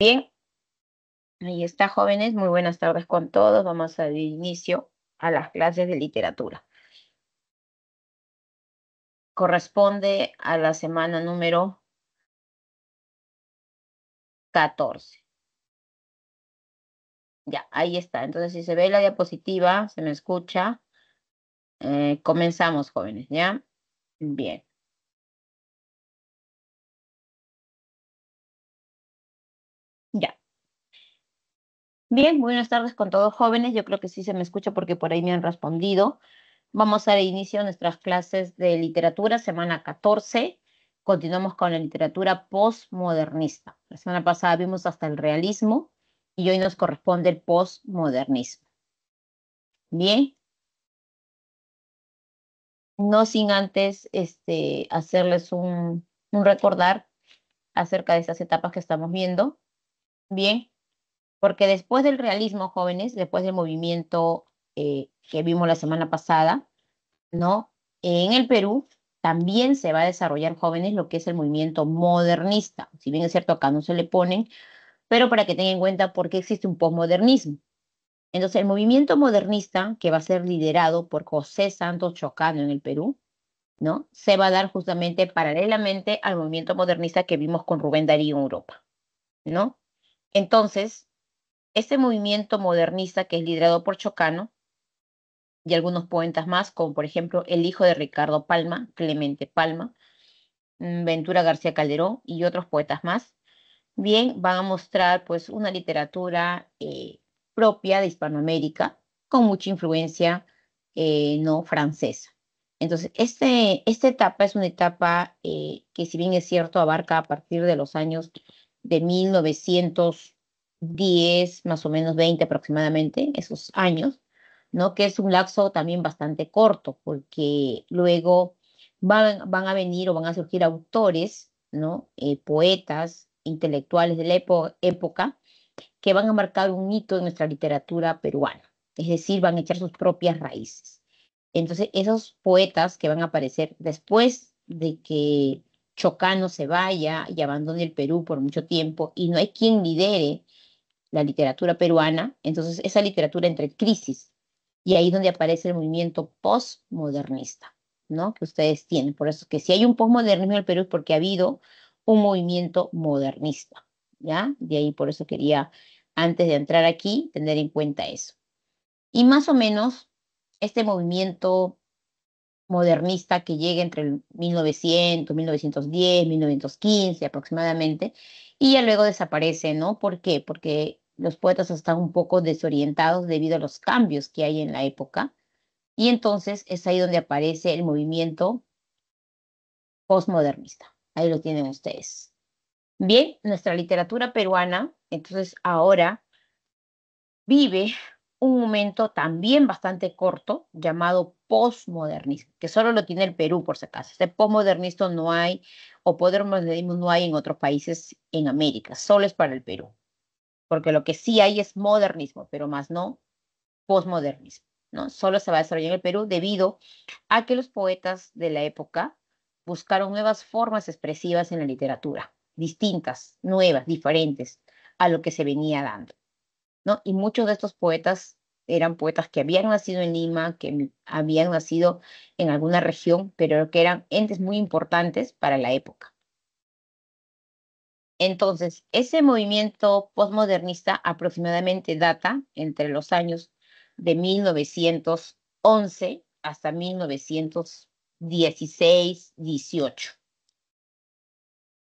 Bien, ahí está, jóvenes. Muy buenas tardes con todos. Vamos a dar inicio a las clases de literatura. Corresponde a la semana número 14. Ya, ahí está. Entonces, si se ve la diapositiva, se me escucha. Eh, comenzamos, jóvenes, ¿ya? Bien. Bien, buenas tardes con todos jóvenes. Yo creo que sí se me escucha porque por ahí me han respondido. Vamos a dar inicio a nuestras clases de literatura, semana 14. Continuamos con la literatura postmodernista. La semana pasada vimos hasta el realismo y hoy nos corresponde el postmodernismo. Bien. No sin antes este, hacerles un, un recordar acerca de estas etapas que estamos viendo. Bien, porque después del realismo, jóvenes, después del movimiento eh, que vimos la semana pasada, ¿no? En el Perú también se va a desarrollar, jóvenes, lo que es el movimiento modernista. Si bien es cierto, acá no se le ponen, pero para que tengan en cuenta por qué existe un posmodernismo. Entonces, el movimiento modernista, que va a ser liderado por José Santos Chocano en el Perú, ¿no? Se va a dar justamente paralelamente al movimiento modernista que vimos con Rubén Darío en Europa, ¿no? Entonces, este movimiento modernista que es liderado por Chocano y algunos poetas más, como por ejemplo el hijo de Ricardo Palma, Clemente Palma, mm, Ventura García Calderón y otros poetas más, bien van a mostrar pues una literatura eh, propia de Hispanoamérica con mucha influencia eh, no francesa. Entonces, este, esta etapa es una etapa eh, que si bien es cierto abarca a partir de los años de 1900 10, más o menos 20 aproximadamente, esos años, ¿no? Que es un lapso también bastante corto, porque luego van, van a venir o van a surgir autores, ¿no? Eh, poetas, intelectuales de la época, que van a marcar un hito en nuestra literatura peruana, es decir, van a echar sus propias raíces. Entonces, esos poetas que van a aparecer después de que Chocano se vaya y abandone el Perú por mucho tiempo y no hay quien lidere la literatura peruana, entonces esa literatura entre crisis, y ahí es donde aparece el movimiento postmodernista, ¿no? Que ustedes tienen. Por eso que si hay un postmodernismo en el Perú es porque ha habido un movimiento modernista, ¿ya? De ahí por eso quería, antes de entrar aquí, tener en cuenta eso. Y más o menos, este movimiento modernista que llega entre el 1900, 1910, 1915 aproximadamente, y ya luego desaparece, ¿no? ¿Por qué? Porque los poetas están un poco desorientados debido a los cambios que hay en la época, y entonces es ahí donde aparece el movimiento postmodernista. Ahí lo tienen ustedes. Bien, nuestra literatura peruana, entonces ahora vive un momento también bastante corto llamado postmodernismo, que solo lo tiene el Perú por si acaso. Este postmodernismo no hay, o postmodernismo no hay en otros países en América, solo es para el Perú. Porque lo que sí hay es modernismo, pero más no postmodernismo. ¿no? Solo se va a desarrollar en el Perú debido a que los poetas de la época buscaron nuevas formas expresivas en la literatura, distintas, nuevas, diferentes a lo que se venía dando. Y muchos de estos poetas eran poetas que habían nacido en Lima, que habían nacido en alguna región, pero que eran entes muy importantes para la época. Entonces, ese movimiento postmodernista aproximadamente data entre los años de 1911 hasta 1916, 18.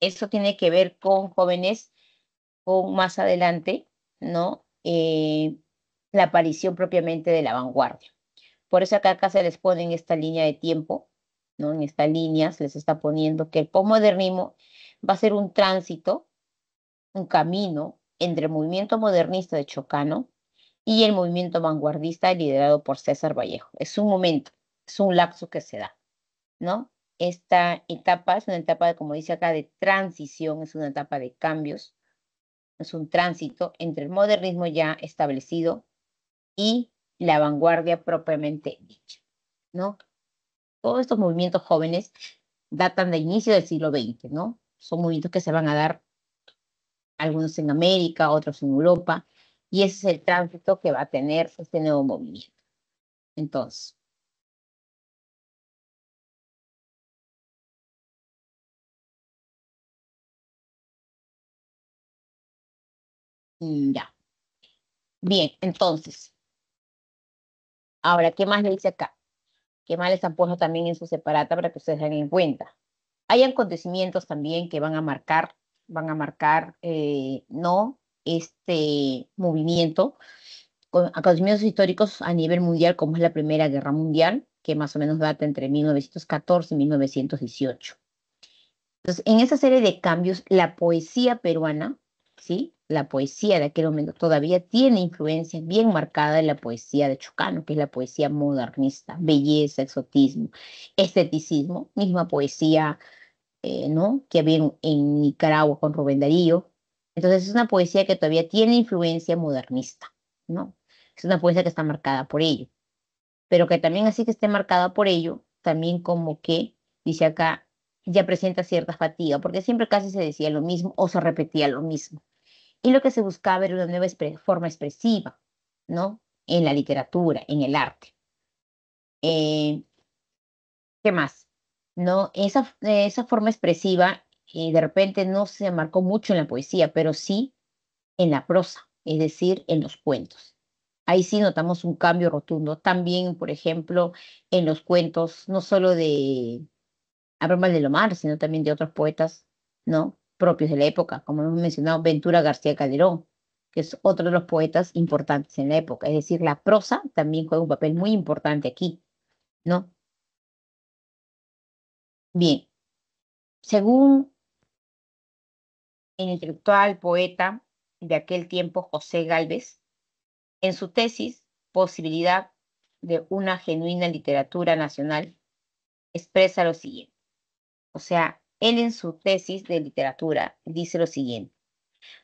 Eso tiene que ver con jóvenes o más adelante, ¿no? Eh, la aparición propiamente de la vanguardia. Por eso acá, se les pone en esta línea de tiempo, ¿no? en estas se les está poniendo que el postmodernismo va a ser un tránsito, un camino entre el movimiento modernista de Chocano y el movimiento vanguardista liderado por César Vallejo. Es un momento, es un lapso que se da, ¿no? Esta etapa es una etapa, como dice acá, de transición, es una etapa de cambios, es un tránsito entre el modernismo ya establecido y la vanguardia propiamente dicha, ¿no? Todos estos movimientos jóvenes datan del inicio del siglo XX, ¿no? Son movimientos que se van a dar algunos en América, otros en Europa, y ese es el tránsito que va a tener este nuevo movimiento. Entonces, Mm, ya. Bien, entonces. Ahora, ¿qué más le dice acá? ¿Qué más les han puesto también en su separata para que ustedes den en cuenta? Hay acontecimientos también que van a marcar, van a marcar, eh, no, este movimiento, acontecimientos históricos a nivel mundial, como es la Primera Guerra Mundial, que más o menos data entre 1914 y 1918. Entonces, en esa serie de cambios, la poesía peruana, ¿sí? la poesía de aquel momento todavía tiene influencia bien marcada en la poesía de Chocano, que es la poesía modernista, belleza, exotismo, esteticismo, misma poesía eh, ¿no? que había en, Nicaragua con Rubén Darío. Entonces es una poesía que todavía tiene influencia modernista, ¿no? Es una poesía que está marcada por ello, pero que también así que esté marcada por ello, también como que, dice acá, ya presenta cierta fatiga, porque siempre casi se decía lo mismo o se repetía lo mismo y lo que se buscaba era una nueva forma expresiva, ¿no? En la literatura, en el arte. Eh, ¿Qué más? ¿No? Esa, forma expresiva eh, de repente no se marcó mucho en la poesía, pero sí en la prosa, es decir, en los cuentos. Ahí sí notamos un cambio rotundo. También, por ejemplo, en los cuentos, no solo de Abraham de Lomar, sino también de otros poetas, ¿no? propios de la época, como hemos mencionado, Ventura García Calderón, que es otro de los poetas importantes en la época. Es decir, la prosa también juega un papel muy importante aquí, ¿no? Bien, según el intelectual poeta de aquel tiempo, José Galvez, en su tesis Posibilidad de una genuina literatura nacional, expresa lo siguiente. O sea, él en su tesis de literatura dice lo siguiente.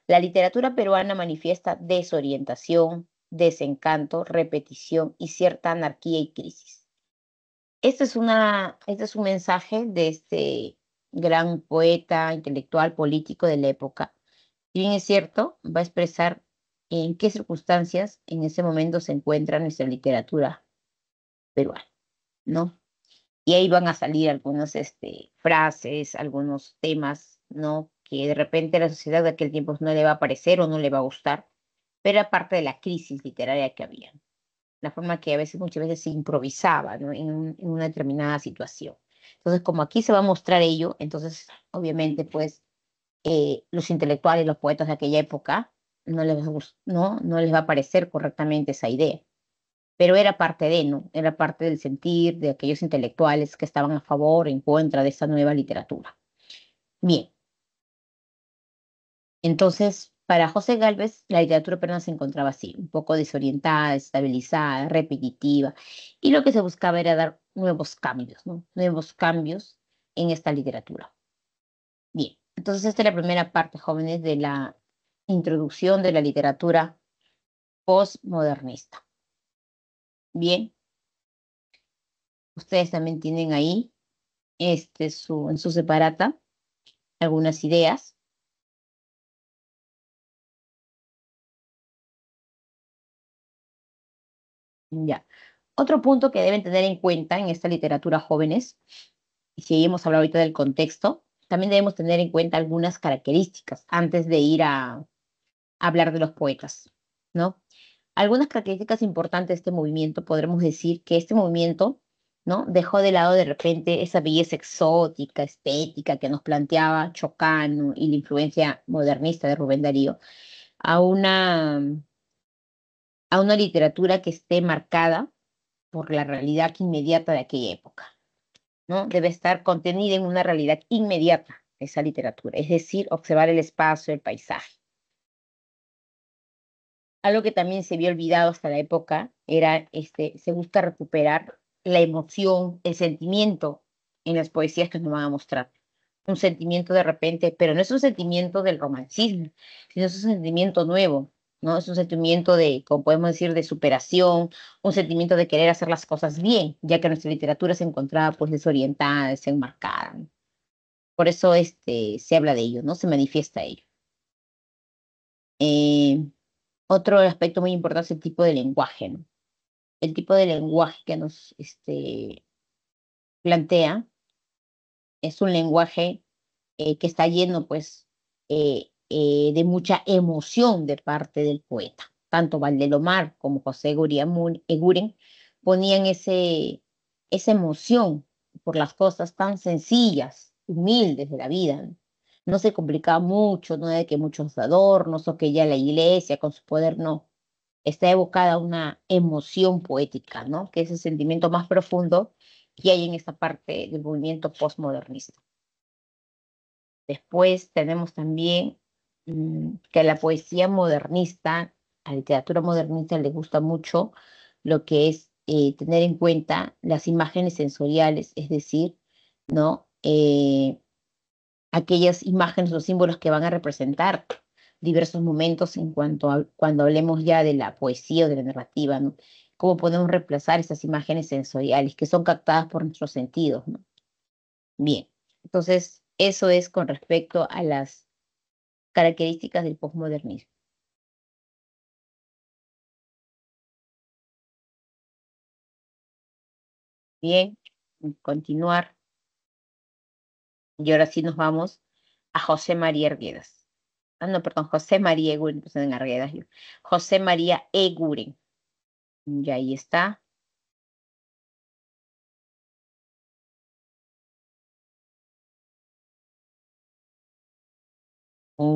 La literatura peruana manifiesta desorientación, desencanto, repetición y cierta anarquía y crisis. Este, este es, un mensaje de este gran poeta, intelectual, político de la época. Si bien es cierto, va a expresar en qué circunstancias en ese momento se encuentra nuestra literatura peruana, ¿no? y ahí van a salir algunas este, frases, algunos temas, ¿no? Que de repente la sociedad de aquel tiempo no le va a parecer o no le va a gustar, pero aparte de la crisis literaria que había. La forma que a veces, muchas veces se improvisaba, En, una determinada situación. Entonces, como aquí se va a mostrar ello, entonces, obviamente, pues, eh, los intelectuales, los poetas de aquella época, no les, no, no les va a parecer correctamente esa idea pero era parte de, ¿no? Era parte del sentir de aquellos intelectuales que estaban a favor o en contra de esta nueva literatura. Bien. Entonces, para José Galvez, la literatura peruana se encontraba así, un poco desorientada, estabilizada, repetitiva, y lo que se buscaba era dar nuevos cambios, ¿no? Nuevos cambios en esta literatura. Bien, entonces esta es la primera parte, jóvenes, de la introducción de la literatura postmodernista. Bien. Ustedes también tienen ahí este, en su separata algunas ideas. Ya. Otro punto que deben tener en cuenta en esta literatura jóvenes, y si hemos hablado ahorita del contexto, también debemos tener en cuenta algunas características antes de ir a, a hablar de los poetas, ¿no? Algunas características importantes de este movimiento, podremos decir que este movimiento ¿no? dejó de lado de repente esa belleza exótica, estética que nos planteaba Chocano y la influencia modernista de Rubén Darío, a una, a una literatura que esté marcada por la realidad inmediata de aquella época. ¿no? Debe estar contenida en una realidad inmediata esa literatura, es decir, observar el espacio, el paisaje. Algo que también se había olvidado hasta la época era, este, se gusta recuperar la emoción, el sentimiento en las poesías que nos van a mostrar. Un sentimiento de repente, pero no es un sentimiento del romancismo, sino es un sentimiento nuevo, ¿no? Es un sentimiento de, como podemos decir, de superación, un sentimiento de querer hacer las cosas bien, ya que nuestra literatura se encontraba pues desorientada, desenmarcada. Por eso este, se habla de ello, ¿no? Se manifiesta ello. Eh, otro aspecto muy importante es el tipo de lenguaje, El tipo de lenguaje que nos este, plantea es un lenguaje eh, que está lleno, pues, eh, eh, de mucha emoción de parte del poeta. Tanto Valdelomar como José Eguren ponían ese, esa emoción por las cosas tan sencillas, humildes de la vida, no se complica mucho, no de que muchos adornos o que ya la iglesia con su poder, no. Está evocada una emoción poética, ¿no? Que es el sentimiento más profundo que hay en esta parte del movimiento postmodernista. Después tenemos también mm, que la poesía modernista, a la literatura modernista le gusta mucho lo que es eh, tener en cuenta las imágenes sensoriales, es decir, ¿no? Eh, aquellas imágenes o símbolos que van a representar diversos momentos en cuanto cuando hablemos ya de la poesía o de la narrativa, Cómo podemos reemplazar esas imágenes sensoriales que son captadas por nuestros sentidos, ¿no? Bien, entonces eso es con respecto a las características del posmodernismo. Bien, continuar. Y ahora sí nos vamos a José María Arguedas. Ah, no, perdón, José María Eguren, pues, Arguedas José María Eguren. Y ahí está.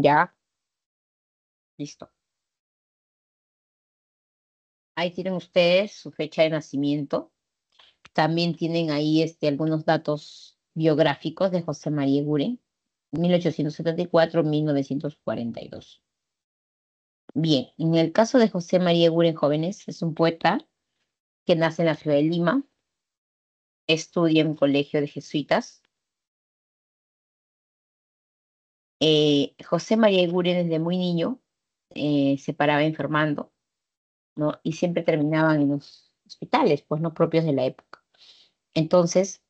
Ya. Listo. Ahí tienen ustedes su fecha de nacimiento. También tienen ahí este, algunos datos biográficos de José María Gure, 1874-1942. Bien, en el caso de José María Guren Jóvenes, es un poeta que nace en la ciudad de Lima, estudia en un colegio de jesuitas. Eh, José María Guren desde muy niño eh, se paraba enfermando, ¿no? Y siempre terminaban en los hospitales, pues no propios de la época. Entonces,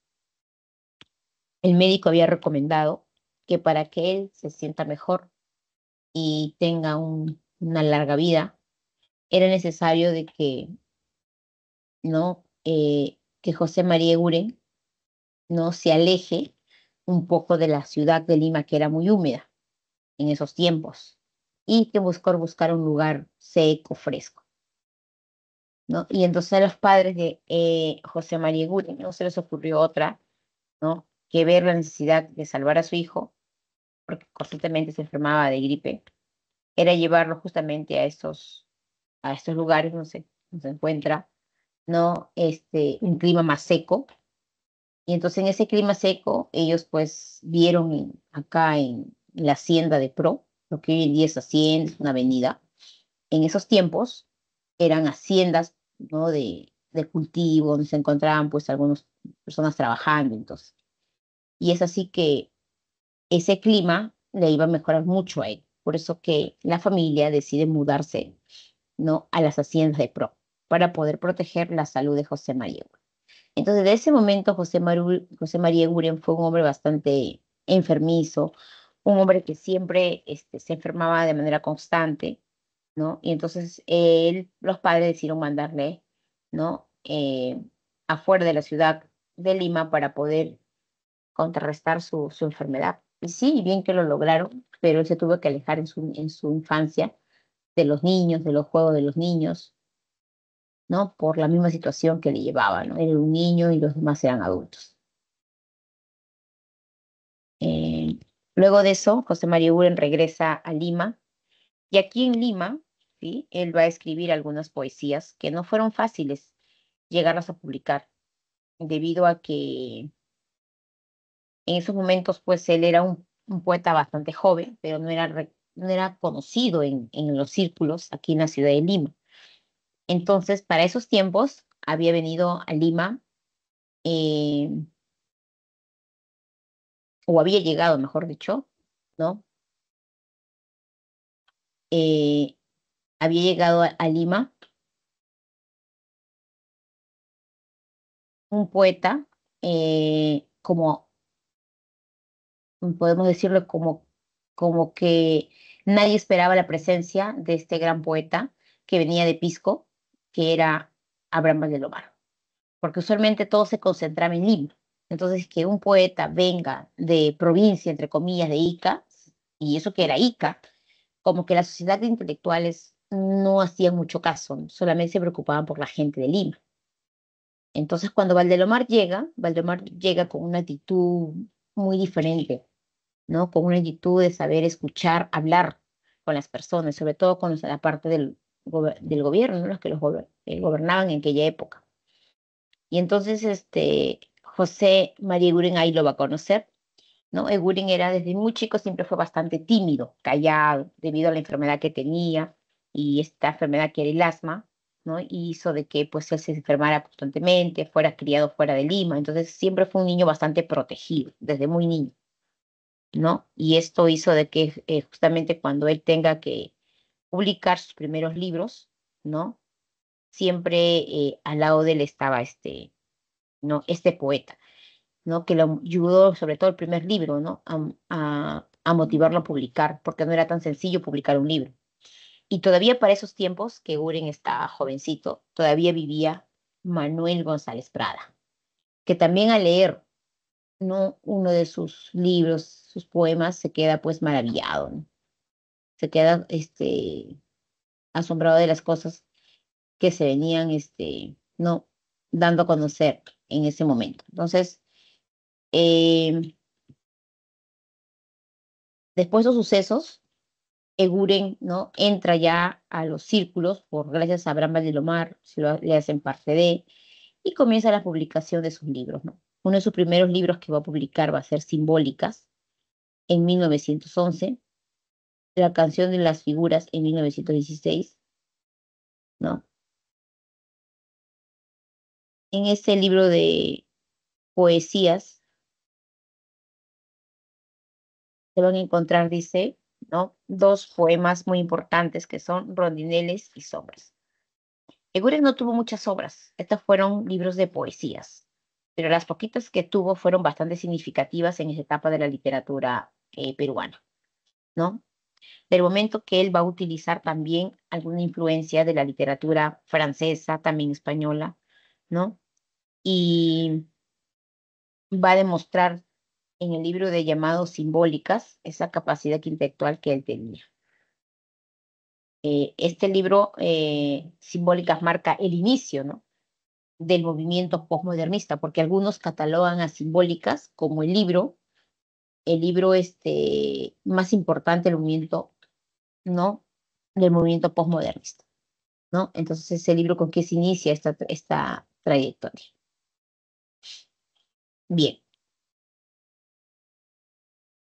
el médico había recomendado que para que él se sienta mejor y tenga una larga vida, era necesario de que, ¿no? Eh, que José María Eguren no se aleje un poco de la ciudad de Lima, que era muy húmeda en esos tiempos, y que buscó buscar un lugar seco, fresco. ¿no? Y entonces a los padres de eh, José María Eguren no se les ocurrió otra, ¿no? que ver la necesidad de salvar a su hijo, porque constantemente se enfermaba de gripe, era llevarlo justamente a estos, a estos lugares donde se, encuentra ¿no? este, un clima más seco. Y entonces en ese clima seco ellos pues vieron acá en la hacienda de Pro, lo que hoy en día es hacienda, una avenida. En esos tiempos eran haciendas ¿no? de, de cultivo, donde se encontraban pues algunas personas trabajando. Entonces y es así que ese clima le iba a mejorar mucho a él. Por eso que la familia decide mudarse ¿no? a las haciendas de Pro para poder proteger la salud de José María Entonces, de ese momento, José, José María Guren fue un hombre bastante enfermizo, un hombre que siempre este, se enfermaba de manera constante, ¿no? Y entonces él, los padres decidieron mandarle, ¿no? Eh, afuera de la ciudad de Lima para poder contrarrestar su, su enfermedad. Y sí, bien que lo lograron, pero él se tuvo que alejar en su, en su infancia de los niños, de los juegos de los niños, ¿no? Por la misma situación que le llevaba, ¿no? Era un niño y los demás eran adultos. Eh, luego de eso, José María Uren regresa a Lima y aquí en Lima, ¿sí? él va a escribir algunas poesías que no fueron fáciles llegarlas a publicar, debido a que en esos momentos, pues él era un, poeta bastante joven, pero no era, no era conocido en, los círculos aquí en la ciudad de Lima. Entonces, para esos tiempos, había venido a Lima eh, o había llegado, mejor dicho, ¿no? Eh, había llegado a, Lima un poeta eh, como podemos decirlo como, como que nadie esperaba la presencia de este gran poeta que venía de Pisco, que era Abraham Valdelomar, porque usualmente todo se concentraba en Lima. Entonces, que un poeta venga de provincia, entre comillas, de Ica, y eso que era Ica, como que la sociedad de intelectuales no hacía mucho caso, solamente se preocupaban por la gente de Lima. Entonces, cuando Valdelomar llega, Valdelomar llega con una actitud muy diferente, ¿no? Con una actitud de saber escuchar, hablar con las personas, sobre todo con la parte del, gobierno, los que los eh, gobernaban en aquella época. Y entonces este, José María Eguren ahí lo va a conocer. ¿no? Eguren eh, era desde muy chico, siempre fue bastante tímido, callado, debido a la enfermedad que tenía y esta enfermedad que era el asma, ¿no? hizo de que pues él se enfermara constantemente, fuera criado fuera de Lima, entonces siempre fue un niño bastante protegido, desde muy niño. ¿no? Y esto hizo de que eh, justamente cuando él tenga que publicar sus primeros libros, ¿no? Siempre eh, al lado de él estaba este, ¿no? Este poeta, ¿no? Que lo ayudó, sobre todo el primer libro, ¿no? A, motivarlo a publicar, porque no era tan sencillo publicar un libro. Y todavía para esos tiempos que Uren estaba jovencito, todavía vivía Manuel González Prada, que también al leer ¿no? uno de sus libros, sus poemas, se queda pues maravillado, se queda este, asombrado de las cosas que se venían este, ¿no? dando a conocer en ese momento. Entonces, eh, después de esos sucesos, Eguren ¿no? entra ya a los círculos, por gracias a Abraham Valdelomar, si lo, le hacen parte de, y comienza la publicación de sus libros. ¿no? Uno de sus primeros libros que va a publicar va a ser Simbólicas en 1911, La canción de las figuras en 1916, ¿no? En este libro de poesías se van a encontrar, dice, ¿no? Dos poemas muy importantes que son Rondineles y Sombras. Eguren no tuvo muchas obras, estas fueron libros de poesías pero las poquitas que tuvo fueron bastante significativas en esa etapa de la literatura eh, peruana, ¿no? Del momento que él va a utilizar también alguna influencia de la literatura francesa, también española, ¿no? Y va a demostrar en el libro de llamados simbólicas esa capacidad intelectual que él tenía. Eh, este libro, eh, Simbólicas, marca el inicio, ¿no? del movimiento postmodernista, porque algunos catalogan a simbólicas como el libro, el libro este, más importante del movimiento, ¿no? Del movimiento postmodernista, ¿no? Entonces es el libro con que se inicia esta, esta trayectoria. Bien.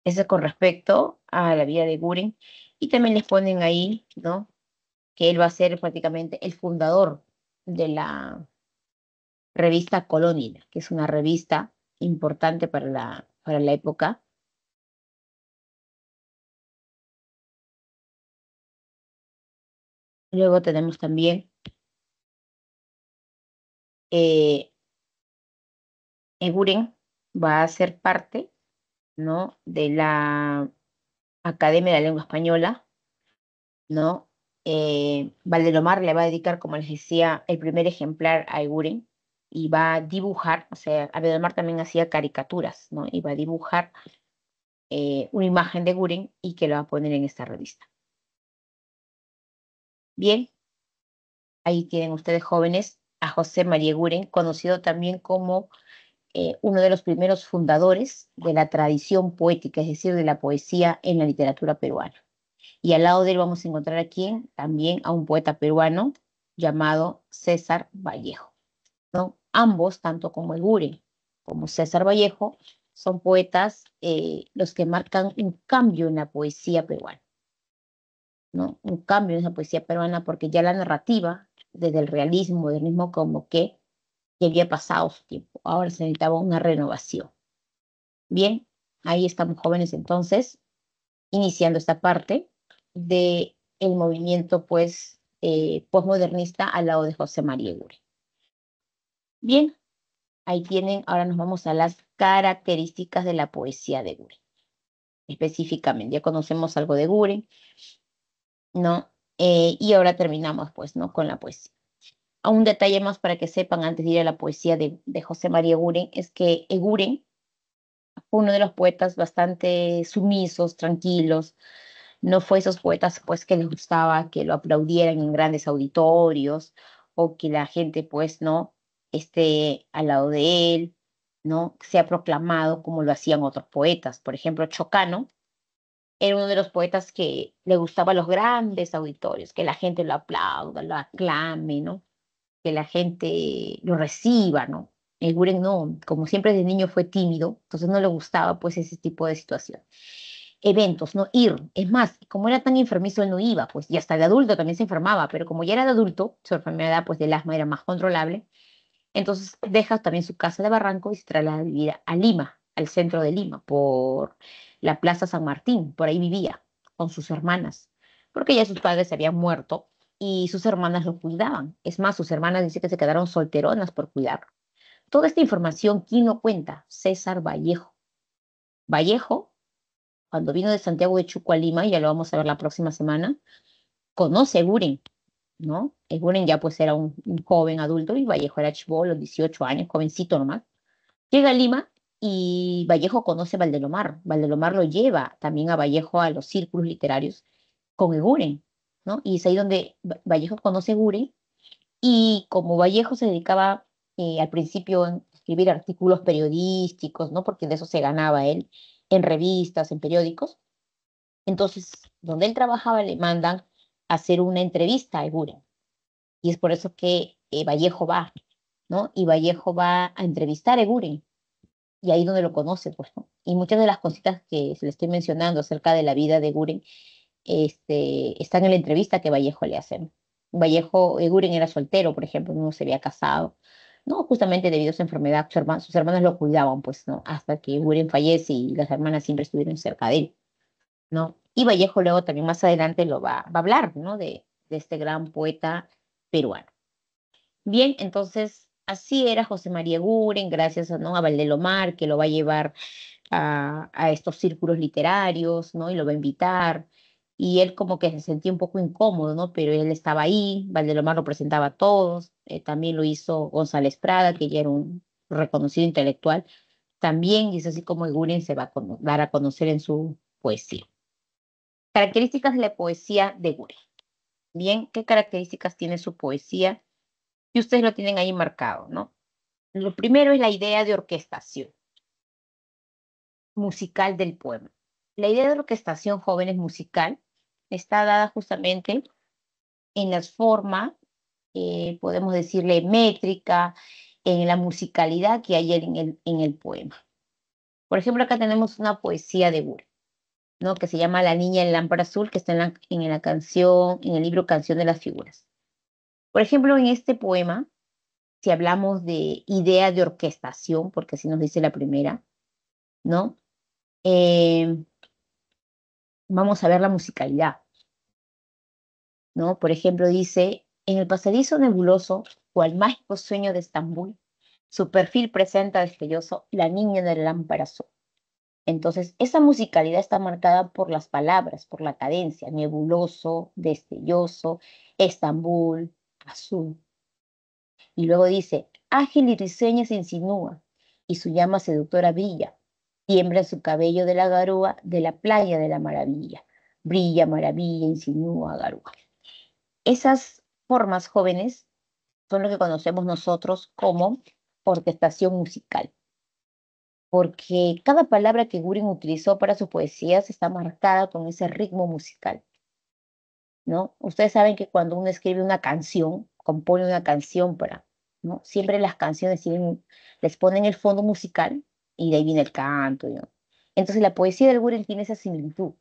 Eso es con respecto a la vida de Guren. Y también les ponen ahí, ¿no? Que él va a ser prácticamente el fundador de la, revista Colónida, que es una revista importante para la, para la época. Luego tenemos también eh, Eguren va a ser parte ¿no? de la Academia de la Lengua Española, ¿no? Eh, Valdelomar le va a dedicar, como les decía, el primer ejemplar a Eguren, y va a dibujar, o sea, Mar también hacía caricaturas, ¿no? Y va a dibujar eh, una imagen de Guren y que lo va a poner en esta revista. Bien, ahí tienen ustedes jóvenes a José María Guren, conocido también como eh, uno de los primeros fundadores de la tradición poética, es decir, de la poesía en la literatura peruana. Y al lado de él vamos a encontrar aquí También a un poeta peruano llamado César Vallejo ambos, tanto como el Gure como César Vallejo, son poetas eh, los que marcan un cambio en la poesía peruana. ¿no? Un cambio en la poesía peruana porque ya la narrativa, desde el realismo, modernismo, como que ya había pasado su tiempo. Ahora se necesitaba una renovación. Bien, ahí estamos jóvenes entonces, iniciando esta parte del el movimiento pues eh, postmodernista al lado de José María Egure Bien, ahí tienen, ahora nos vamos a las características de la poesía de Guren. Específicamente, ya conocemos algo de Guren, ¿no? Eh, y ahora terminamos, pues, ¿no? Con la poesía. Ah, un detalle más para que sepan antes de ir a la poesía de, de José María Guren es que eh, Guren uno de los poetas bastante sumisos, tranquilos, no fue esos poetas pues que les gustaba que lo aplaudieran en grandes auditorios o que la gente pues no este al lado de él, ¿no? Sea proclamado como lo hacían otros poetas. Por ejemplo, Chocano era uno de los poetas que le gustaba a los grandes auditorios, que la gente lo aplauda, lo aclame, ¿no? Que la gente lo reciba, ¿no? El Guren no, como siempre de niño fue tímido, entonces no le gustaba pues ese tipo de situación. Eventos, no ir. Es más, como era tan enfermizo, él no iba, pues, y hasta de adulto también se enfermaba, pero como ya era de adulto, su enfermedad pues del asma era más controlable, entonces deja también su casa de Barranco y se traslada a vivir a Lima, al centro de Lima, por la Plaza San Martín, por ahí vivía con sus hermanas, porque ya sus padres se habían muerto y sus hermanas lo cuidaban. Es más, sus hermanas dicen que se quedaron solteronas por cuidarlo. Toda esta información, ¿quién lo cuenta? César Vallejo. Vallejo, cuando vino de Santiago de Chuco a Lima, ya lo vamos a ver la próxima semana, conoce a Guren, ¿no? Eguren ya pues era un, joven adulto y Vallejo era chivo, los 18 años, jovencito nomás. Llega a Lima y Vallejo conoce a Valdelomar. Valdelomar lo lleva también a Vallejo a los círculos literarios con Eguren, ¿no? Y es ahí donde Vallejo conoce a Eguren y como Vallejo se dedicaba eh, al principio a escribir artículos periodísticos, ¿no? Porque de eso se ganaba él en revistas, en periódicos. Entonces, donde él trabajaba le mandan hacer una entrevista a Eguren. Y es por eso que eh, Vallejo va, ¿no? Y Vallejo va a entrevistar a Eguren. Y ahí es donde lo conoce, pues, ¿no? Y muchas de las cositas que se le estoy mencionando acerca de la vida de Eguren este, están en la entrevista que Vallejo le hace. Vallejo, Eguren eh, era soltero, por ejemplo, no se había casado. ¿no? Justamente debido a su enfermedad, sus hermanas lo cuidaban, pues, ¿no? Hasta que Eguren fallece y las hermanas siempre estuvieron cerca de él, ¿no? Y Vallejo luego también más adelante lo va, a hablar, ¿no? De, este gran poeta peruano. Bien, entonces así era José María Guren, gracias a, ¿no? a Valdelomar, que lo va a llevar a, estos círculos literarios, ¿no? Y lo va a invitar. Y él como que se sentía un poco incómodo, ¿no? Pero él estaba ahí, Valdelomar lo presentaba a todos, eh, también lo hizo González Prada, que ya era un reconocido intelectual, también, y es así como Guren se va a dar a conocer en su poesía. Características de la poesía de Gure. Bien, ¿qué características tiene su poesía? Y ustedes lo tienen ahí marcado, ¿no? Lo primero es la idea de orquestación musical del poema. La idea de orquestación jóvenes musical está dada justamente en las formas, eh, podemos decirle métrica, en la musicalidad que hay en el, en el poema. Por ejemplo, acá tenemos una poesía de Gure. ¿no? que se llama La Niña en Lámpara Azul, que está en la, canción, en el libro Canción de las Figuras. Por ejemplo, en este poema, si hablamos de idea de orquestación, porque así nos dice la primera, ¿no? Eh, vamos a ver la musicalidad, ¿no? Por ejemplo, dice, en el pasadizo nebuloso, o al mágico sueño de Estambul, su perfil presenta destelloso la niña de la lámpara azul. Entonces, esa musicalidad está marcada por las palabras, por la cadencia, nebuloso, destelloso, Estambul, azul. Y luego dice, ágil y risueña se insinúa, y su llama seductora brilla, tiembla su cabello de la garúa de la playa de la maravilla, brilla, maravilla, insinúa, garúa. Esas formas jóvenes son lo que conocemos nosotros como orquestación musical porque cada palabra que Guren utilizó para sus poesías está marcada con ese ritmo musical. ¿no? Ustedes saben que cuando uno escribe una canción, compone una canción para, ¿no? Siempre las canciones les ponen el fondo musical y de ahí viene el canto. Entonces la poesía de Guren tiene esa similitud,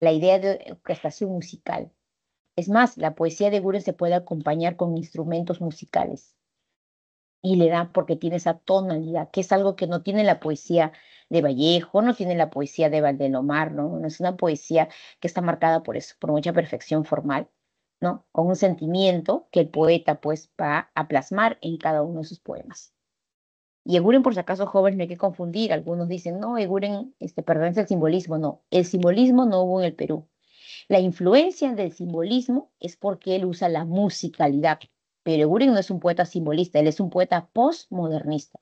la idea de orquestación musical. Es más, la poesía de Guren se puede acompañar con instrumentos musicales y le da porque tiene esa tonalidad, que es algo que no tiene la poesía de Vallejo, no tiene la poesía de Valdelomar, ¿no? Es una poesía que está marcada por eso, por mucha perfección formal, ¿no? Con un sentimiento que el poeta pues va a plasmar en cada uno de sus poemas. Y Eguren, por si acaso, jóvenes, no hay que confundir. Algunos dicen, no, Eguren, este, pertenece el simbolismo. No, el simbolismo no hubo en el Perú. La influencia del simbolismo es porque él usa la musicalidad pero Guring no es un poeta simbolista, él es un poeta postmodernista.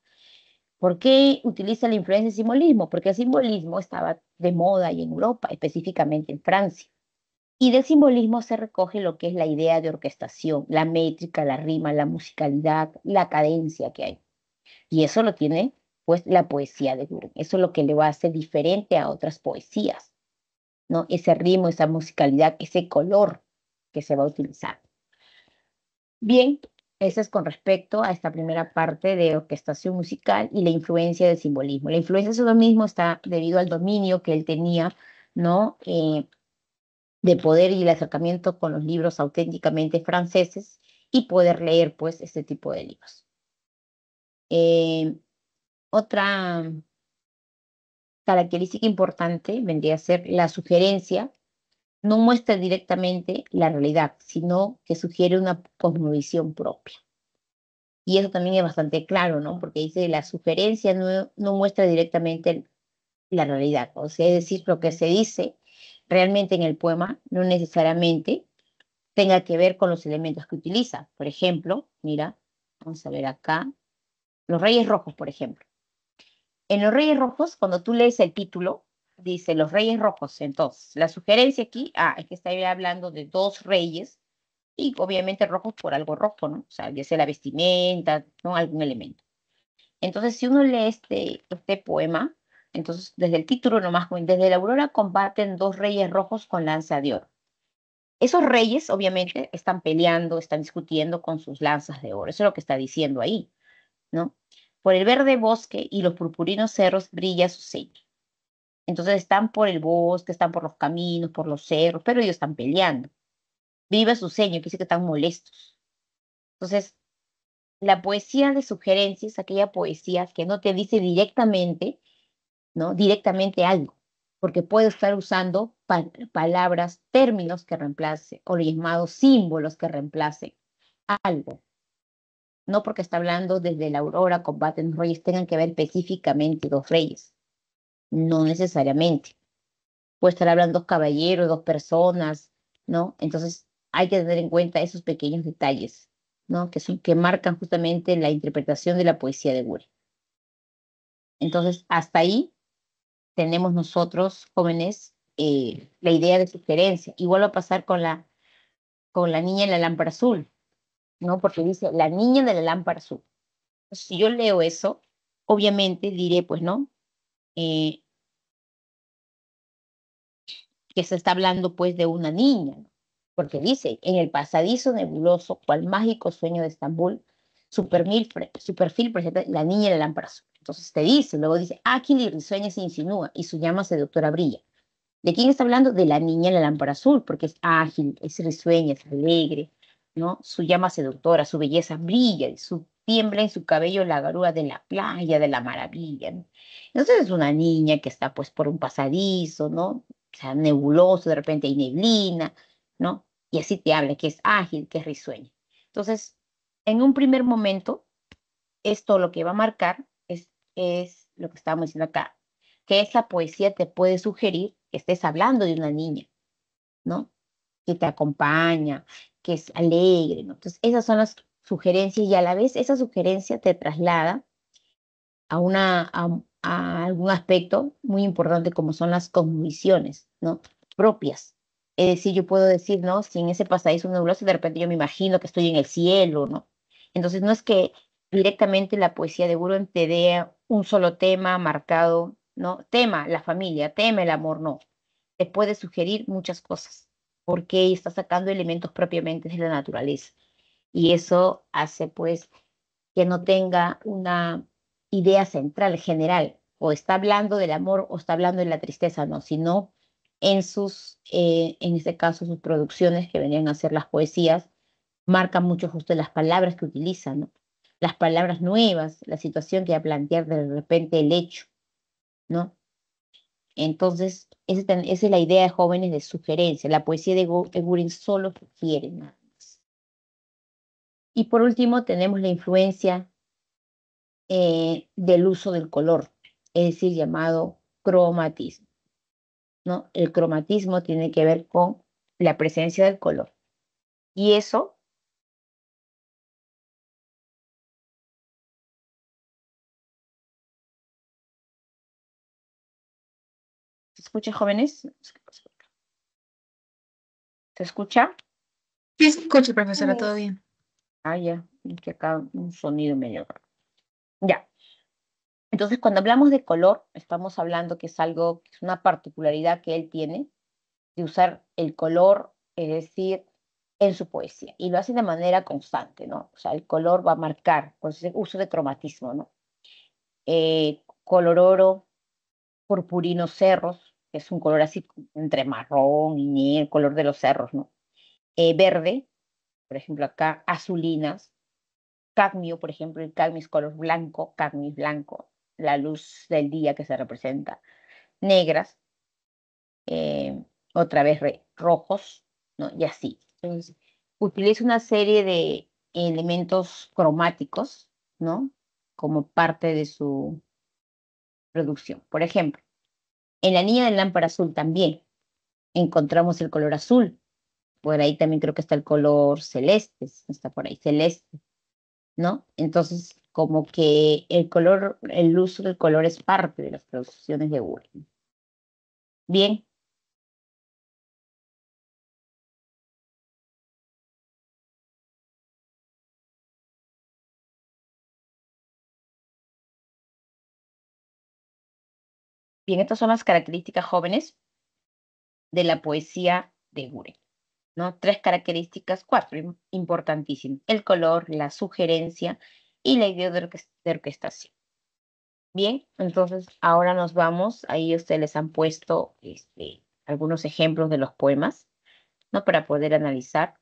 ¿Por qué utiliza la influencia del simbolismo? Porque el simbolismo estaba de moda y en Europa, específicamente en Francia. Y del simbolismo se recoge lo que es la idea de orquestación, la métrica, la rima, la musicalidad, la cadencia que hay. Y eso lo tiene pues la poesía de Guring. Eso es lo que le va a hacer diferente a otras poesías, ¿no? Ese ritmo, esa musicalidad, ese color que se va a utilizar. Bien, eso es con respecto a esta primera parte de orquestación musical y la influencia del simbolismo. La influencia del simbolismo está debido al dominio que él tenía, ¿no? Eh, de poder y el acercamiento con los libros auténticamente franceses y poder leer, pues, este tipo de libros. Eh, otra característica importante vendría a ser la sugerencia no muestra directamente la realidad, sino que sugiere una cosmovisión propia. Y eso también es bastante claro, ¿no? Porque dice, la sugerencia no, no muestra directamente la realidad. O sea, es decir, lo que se dice realmente en el poema no necesariamente tenga que ver con los elementos que utiliza. Por ejemplo, mira, vamos a ver acá, los Reyes Rojos, por ejemplo. En los Reyes Rojos, cuando tú lees el título, dice los reyes rojos. Entonces, la sugerencia aquí, ah, es que está hablando de dos reyes y obviamente rojos por algo rojo, ¿no? O sea, ya sea la vestimenta, ¿no? Algún elemento. Entonces, si uno lee este, este poema, entonces desde el título nomás, desde la aurora combaten dos reyes rojos con lanza de oro. Esos reyes, obviamente, están peleando, están discutiendo con sus lanzas de oro. Eso es lo que está diciendo ahí, ¿no? Por el verde bosque y los purpurinos cerros brilla su sello entonces están por el bosque, están por los caminos, por los cerros, pero ellos están peleando. Viva su sueño que dice que están molestos. Entonces, la poesía de sugerencias aquella poesía que no te dice directamente, ¿no? Directamente algo, porque puede estar usando palabras, términos que reemplacen, o llamados símbolos que reemplacen algo. No porque está hablando desde la aurora, combaten los reyes, tengan que ver específicamente dos reyes. No necesariamente. Puede estar hablando dos caballeros, dos personas, ¿no? Entonces hay que tener en cuenta esos pequeños detalles, ¿no? Que son que marcan justamente la interpretación de la poesía de Guri. Entonces, hasta ahí tenemos nosotros, jóvenes, eh, la idea de sugerencia. Igual va a pasar con la, con la niña en la lámpara azul, ¿no? Porque dice, la niña de la lámpara azul. Si yo leo eso, obviamente diré, pues, ¿no? Eh, que se está hablando pues de una niña, porque dice, en el pasadizo nebuloso, cual mágico sueño de Estambul, su perfil, presenta la niña en la lámpara azul. Entonces te dice, luego dice, y ah, risueña se insinúa y su llama seductora brilla. ¿De quién está hablando? De la niña en la lámpara azul, porque es ágil, es risueña, es alegre, ¿no? Su llama seductora, su belleza brilla, y su tiembla en su cabello la garúa de la playa de la maravilla. Entonces es una niña que está pues por un pasadizo, ¿no? O sea, nebuloso, de repente hay neblina, ¿no? Y así te habla, que es ágil, que es risueña. Entonces, en un primer momento, esto lo que va a marcar es, es lo que estábamos diciendo acá, que esa poesía te puede sugerir que estés hablando de una niña, ¿no? Que te acompaña, que es alegre, ¿no? Entonces, esas son las sugerencia y a la vez esa sugerencia te traslada a, una, a, algún aspecto muy importante como son las condiciones ¿no? propias. Es decir, yo puedo decir, ¿no? Si en ese pasadizo nebuloso de repente yo me imagino que estoy en el cielo, ¿no? Entonces no es que directamente la poesía de Buren te dé un solo tema marcado, ¿no? Tema la familia, tema el amor, no. Te puede sugerir muchas cosas porque está sacando elementos propiamente de la naturaleza y eso hace pues que no tenga una idea central, general, o está hablando del amor o está hablando de la tristeza, no, sino en sus, eh, en este caso, sus producciones que venían a ser las poesías, marcan mucho justo las palabras que utilizan, ¿no? las palabras nuevas, la situación que va a plantear de repente el hecho, ¿no? Entonces, esa es la idea de jóvenes de sugerencia. La poesía de Gurin solo sugiere nada. Y por último, tenemos la influencia eh, del uso del color, es decir, llamado cromatismo. ¿no? El cromatismo tiene que ver con la presencia del color. Y eso ¿Se escucha, jóvenes? ¿Se escucha? Sí, se escucha, profesora, oh. todo bien. Ah, ya, que acá un sonido medio raro. Ya. Entonces, cuando hablamos de color, estamos hablando que es algo, que es una particularidad que él tiene de usar el color, es decir, en su poesía. Y lo hace de manera constante, ¿no? O sea, el color va a marcar, con ese uso de cromatismo, ¿no? Eh, color oro, purpurino cerros, que es un color así entre marrón y el color de los cerros, ¿no? Eh, verde, por ejemplo acá, azulinas, cadmio, por ejemplo, el cadmio es color blanco, cadmio es blanco, la luz del día que se representa, negras, eh, otra vez rojos, ¿no? y así. utiliza una serie de elementos cromáticos, ¿no? Como parte de su producción. Por ejemplo, en la niña de lámpara azul también encontramos el color azul, por ahí también creo que está el color celeste, está por ahí celeste, ¿no? Entonces, como que el color, el uso del color es parte de las producciones de Guren. Bien. Bien, estas son las características jóvenes de la poesía de Guren. Tres características, cuatro, importantísimas. El color, la sugerencia y la idea de, orquestación. Bien, entonces ahora nos vamos, ahí ustedes les han puesto este, algunos ejemplos de los poemas, ¿no? Para poder analizar.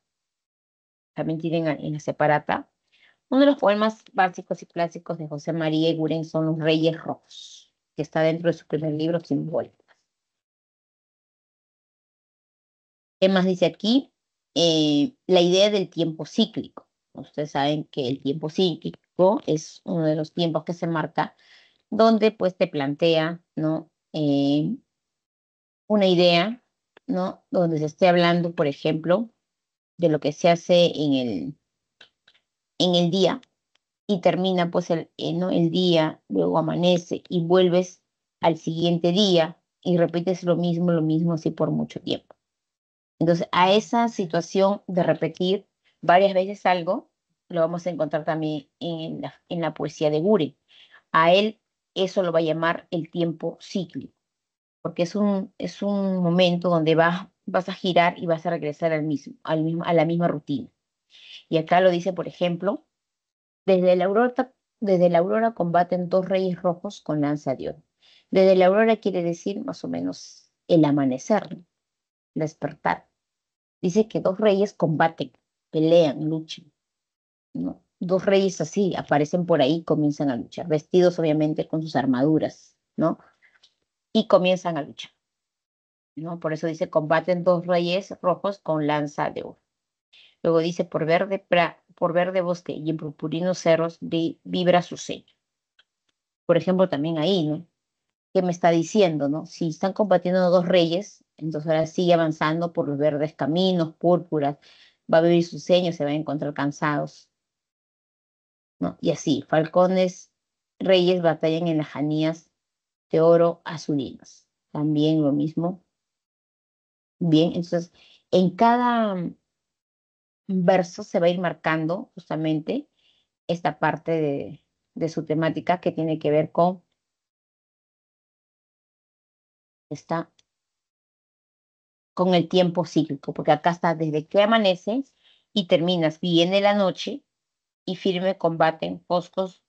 También tienen en la separata. Uno de los poemas básicos y clásicos de José María Eguren son Los Reyes Rojos, que está dentro de su primer libro, Simbólico. ¿Qué más dice aquí? Eh, la idea del tiempo cíclico. Ustedes saben que el tiempo cíclico es uno de los tiempos que se marca donde pues te plantea, ¿no? Eh, una idea, ¿no? Donde se esté hablando, por ejemplo, de lo que se hace en el, en el día y termina pues el, eh, el día, luego amanece y vuelves al siguiente día y repites lo mismo, lo mismo así por mucho tiempo. Entonces, a esa situación de repetir varias veces algo, lo vamos a encontrar también en la, en la poesía de Gure. A él eso lo va a llamar el tiempo cíclico, porque es un, es un momento donde vas, vas a girar y vas a regresar al mismo, a la misma rutina. Y acá lo dice, por ejemplo, desde la aurora, desde la aurora combaten dos reyes rojos con lanza de oro. Desde la aurora quiere decir más o menos el amanecer, despertar. Dice que dos reyes combaten, pelean, luchan. Dos reyes así aparecen por ahí, comienzan a luchar, vestidos obviamente con sus armaduras, ¿no? Y comienzan a luchar. ¿no? Por eso dice, combaten dos reyes rojos con lanza de oro. Luego dice, por verde, por verde bosque y en purpurinos cerros vibra su sello. Por ejemplo, también ahí, ¿no? ¿Qué me está diciendo, no? Si están combatiendo dos reyes, entonces ahora sigue avanzando por los verdes caminos, púrpuras, va a vivir sus sueños, se va a encontrar cansados. ¿No? Y así, falcones, reyes batallan en las janías de oro azulinas. También lo mismo. Bien, entonces en cada mm, verso se va a ir marcando justamente esta parte de, de su temática que tiene que ver con esta con el tiempo cíclico, porque acá está desde que amanece y terminas, viene la noche y firme combaten foscos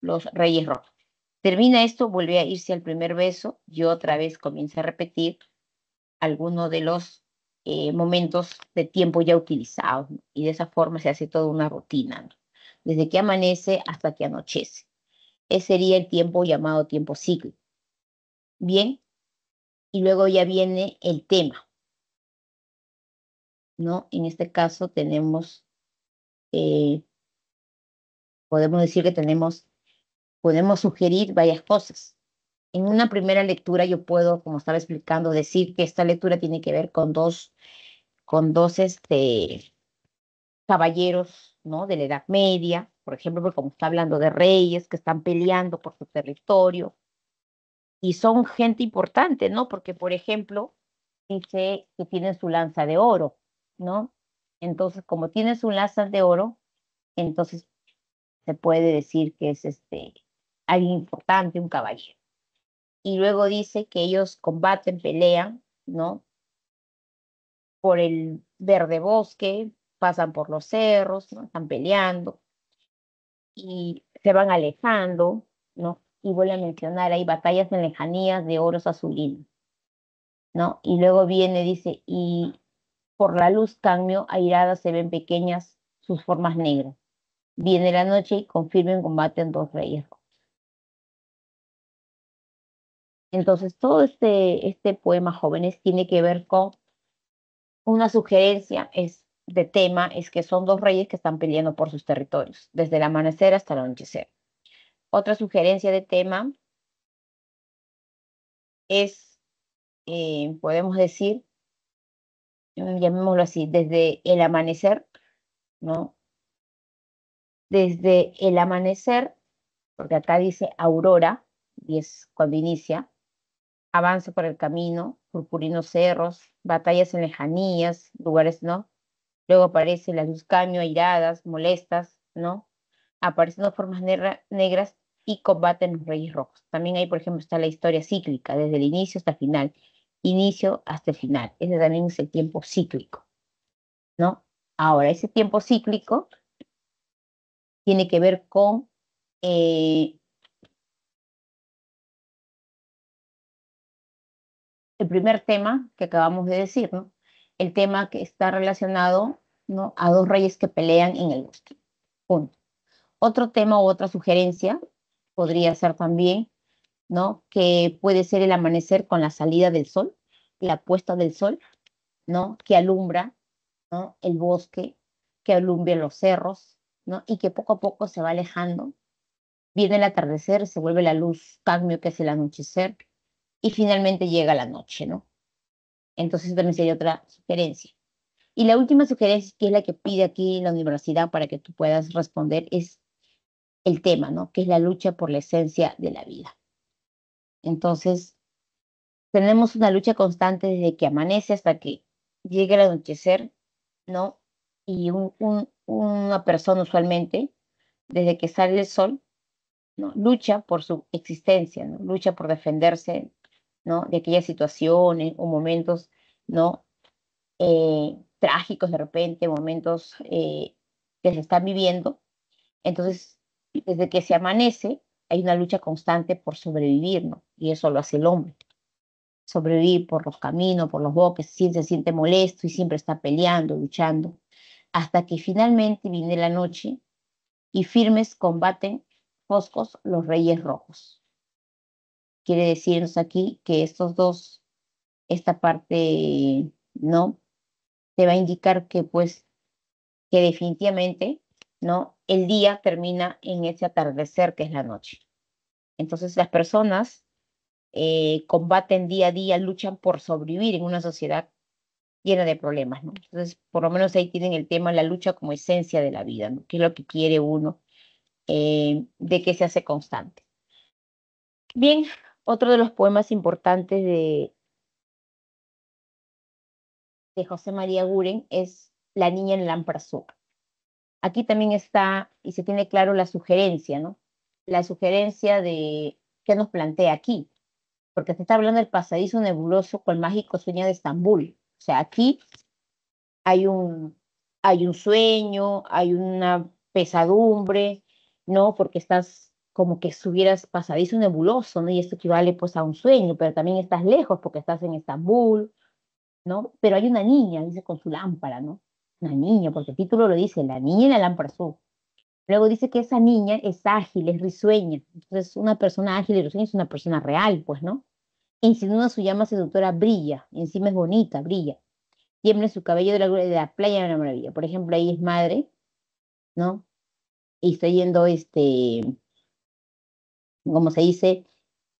los reyes rojos. Termina esto, vuelve a irse al primer beso yo otra vez comienza a repetir algunos de los eh, momentos de tiempo ya utilizados y de esa forma se hace toda una rutina, desde que amanece hasta que anochece. Ese sería el tiempo llamado tiempo cíclico. Bien, y luego ya viene el tema ¿no? En este caso tenemos, eh, podemos decir que tenemos, podemos sugerir varias cosas. En una primera lectura yo puedo, como estaba explicando, decir que esta lectura tiene que ver con dos, con dos este, caballeros, ¿no? De la Edad Media, por ejemplo, como está hablando de reyes que están peleando por su territorio, y son gente importante, ¿no? Porque, por ejemplo, dice que tienen su lanza de oro, ¿no? Entonces, como tienes un lazo de oro, entonces se puede decir que es este alguien importante, un caballero. Y luego dice que ellos combaten, pelean, ¿no? Por el verde bosque, pasan por los cerros, ¿no? están peleando y se van alejando, ¿no? Y vuelve a mencionar, hay batallas en lejanías de oros azulinos, ¿no? Y luego viene, dice, y por la luz cambio, airadas se ven pequeñas sus formas negras. Viene la noche y confirma en combate en dos reyes. Entonces, todo este, este, poema, jóvenes, tiene que ver con una sugerencia es, de tema, es que son dos reyes que están peleando por sus territorios, desde el amanecer hasta el anochecer. Otra sugerencia de tema es, eh, podemos decir, llamémoslo así, desde el amanecer, ¿no? Desde el amanecer, porque acá dice aurora, y es cuando inicia, avance por el camino, purpurinos cerros, batallas en lejanías, lugares, ¿no? Luego aparece la luz cambio, airadas, molestas, ¿no? Aparecen formas negras y combaten los reyes rojos. También ahí, por ejemplo, está la historia cíclica, desde el inicio hasta el final inicio hasta el final. Ese también es el tiempo cíclico, ¿no? Ahora, ese tiempo cíclico tiene que ver con eh, el primer tema que acabamos de decir, ¿no? El tema que está relacionado a dos reyes que pelean en el bosque. Punto. Otro tema u otra sugerencia podría ser también ¿no? Que puede ser el amanecer con la salida del sol, la puesta del sol, ¿no? Que alumbra, El bosque, que alumbra los cerros, ¿no? Y que poco a poco se va alejando. Viene el atardecer, se vuelve la luz cambio que hace el anochecer y finalmente llega la noche, ¿no? Entonces también sería otra sugerencia. Y la última sugerencia, que es la que pide aquí la universidad para que tú puedas responder, es el tema, ¿no? Que es la lucha por la esencia de la vida. Entonces, tenemos una lucha constante desde que amanece hasta que llegue el anochecer, ¿no? Y una persona usualmente, desde que sale el sol, ¿no? lucha por su existencia, ¿no? lucha por defenderse ¿no? de aquellas situaciones o momentos ¿no? Eh, trágicos de repente, momentos eh, que se están viviendo. Entonces, desde que se amanece hay una lucha constante por sobrevivir, ¿no? Y eso lo hace el hombre. Sobrevivir por los caminos, por los bosques, siempre se siente molesto y siempre está peleando, luchando, hasta que finalmente viene la noche y firmes combaten foscos los reyes rojos. Quiere decirnos aquí que estos dos, esta parte, ¿no? Te va a indicar que pues, que definitivamente, ¿no? el día termina en ese atardecer que es la noche. Entonces las personas eh, combaten día a día, luchan por sobrevivir en una sociedad llena de problemas, Entonces, por lo menos ahí tienen el tema, la lucha como esencia de la vida, ¿no? es lo que quiere uno? Eh, ¿De que se hace constante? Bien, otro de los poemas importantes de, José María Guren es La niña en Lamprazú aquí también está y se tiene claro la sugerencia, ¿no? La sugerencia de qué nos plantea aquí, porque se está hablando del pasadizo nebuloso con el mágico sueño de Estambul. O sea, aquí hay un, hay un sueño, hay una pesadumbre, ¿no? Porque estás como que estuvieras pasadizo nebuloso, ¿no? Y esto equivale pues a un sueño, pero también estás lejos porque estás en Estambul, ¿no? Pero hay una niña, dice, con su lámpara, ¿no? una niña, porque el título lo dice, la niña y la lámpara azul. Luego dice que esa niña es ágil, es risueña. Entonces, una persona ágil y risueña es una persona real, pues, ¿no? Insinúa su llama seductora, brilla, encima es bonita, brilla. Tiembla su cabello de la, de la playa de la maravilla. Por ejemplo, ahí es madre, ¿no? Y está yendo, este, como se dice,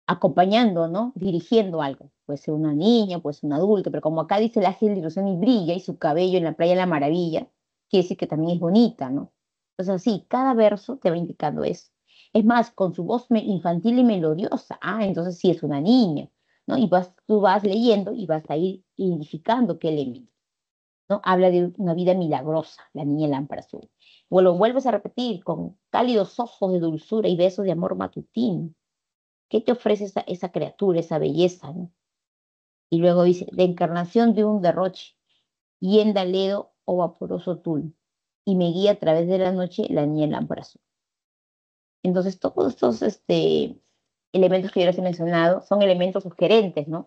acompañando, ¿no? Dirigiendo algo puede ser una niña, puede ser un adulto, pero como acá dice la ángel de ilusión y brilla y su cabello en la playa la maravilla, quiere decir que también es bonita, ¿no? Entonces así, cada verso te va indicando eso. Es más, con su voz infantil y melodiosa, ah, entonces sí es una niña, ¿no? Y vas, tú vas leyendo y vas a ir identificando qué elemento, ¿no? Habla de una vida milagrosa, la niña lámpara azul. O lo vuelves a repetir con cálidos ojos de dulzura y besos de amor matutino. ¿Qué te ofrece esa, esa criatura, esa belleza? ¿no? Y luego dice, la encarnación de un derroche, y ledo o oh vaporoso tul, y me guía a través de la noche la niña en la brazo. Entonces, todos estos este, elementos que yo les he mencionado son elementos sugerentes, ¿no?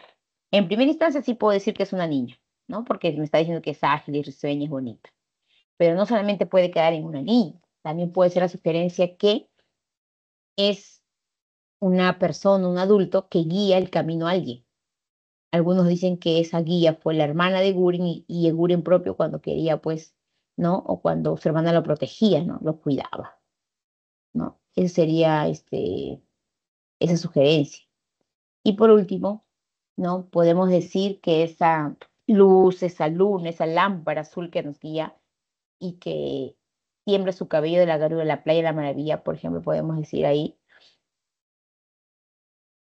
En primera instancia sí puedo decir que es una niña, ¿no? Porque me está diciendo que es ágil y risueña, es bonita. Pero no solamente puede quedar en una niña, también puede ser la sugerencia que es una persona, un adulto que guía el camino a alguien. Algunos dicen que esa guía fue la hermana de Gurin y, y propio cuando quería, pues, ¿no? O cuando su hermana lo protegía, ¿no? Lo cuidaba, ¿no? Esa sería este, esa sugerencia. Y por último, ¿no? Podemos decir que esa luz, esa luna, esa lámpara azul que nos guía y que siembra su cabello de la garuda de la playa de la maravilla, por ejemplo, podemos decir ahí,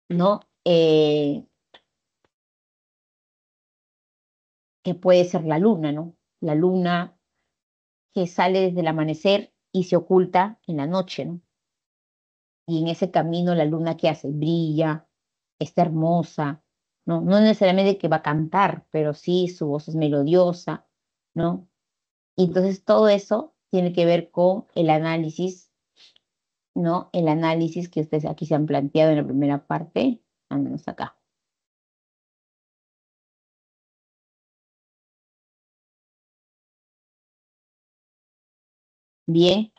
¿no? Eh, que puede ser la luna, ¿no? La luna que sale desde el amanecer y se oculta en la noche, ¿no? Y en ese camino la luna que hace brilla, está hermosa, ¿no? No necesariamente que va a cantar, pero sí su voz es melodiosa, ¿no? Y entonces todo eso tiene que ver con el análisis, ¿no? El análisis que ustedes aquí se han planteado en la primera parte, al menos acá. Bien,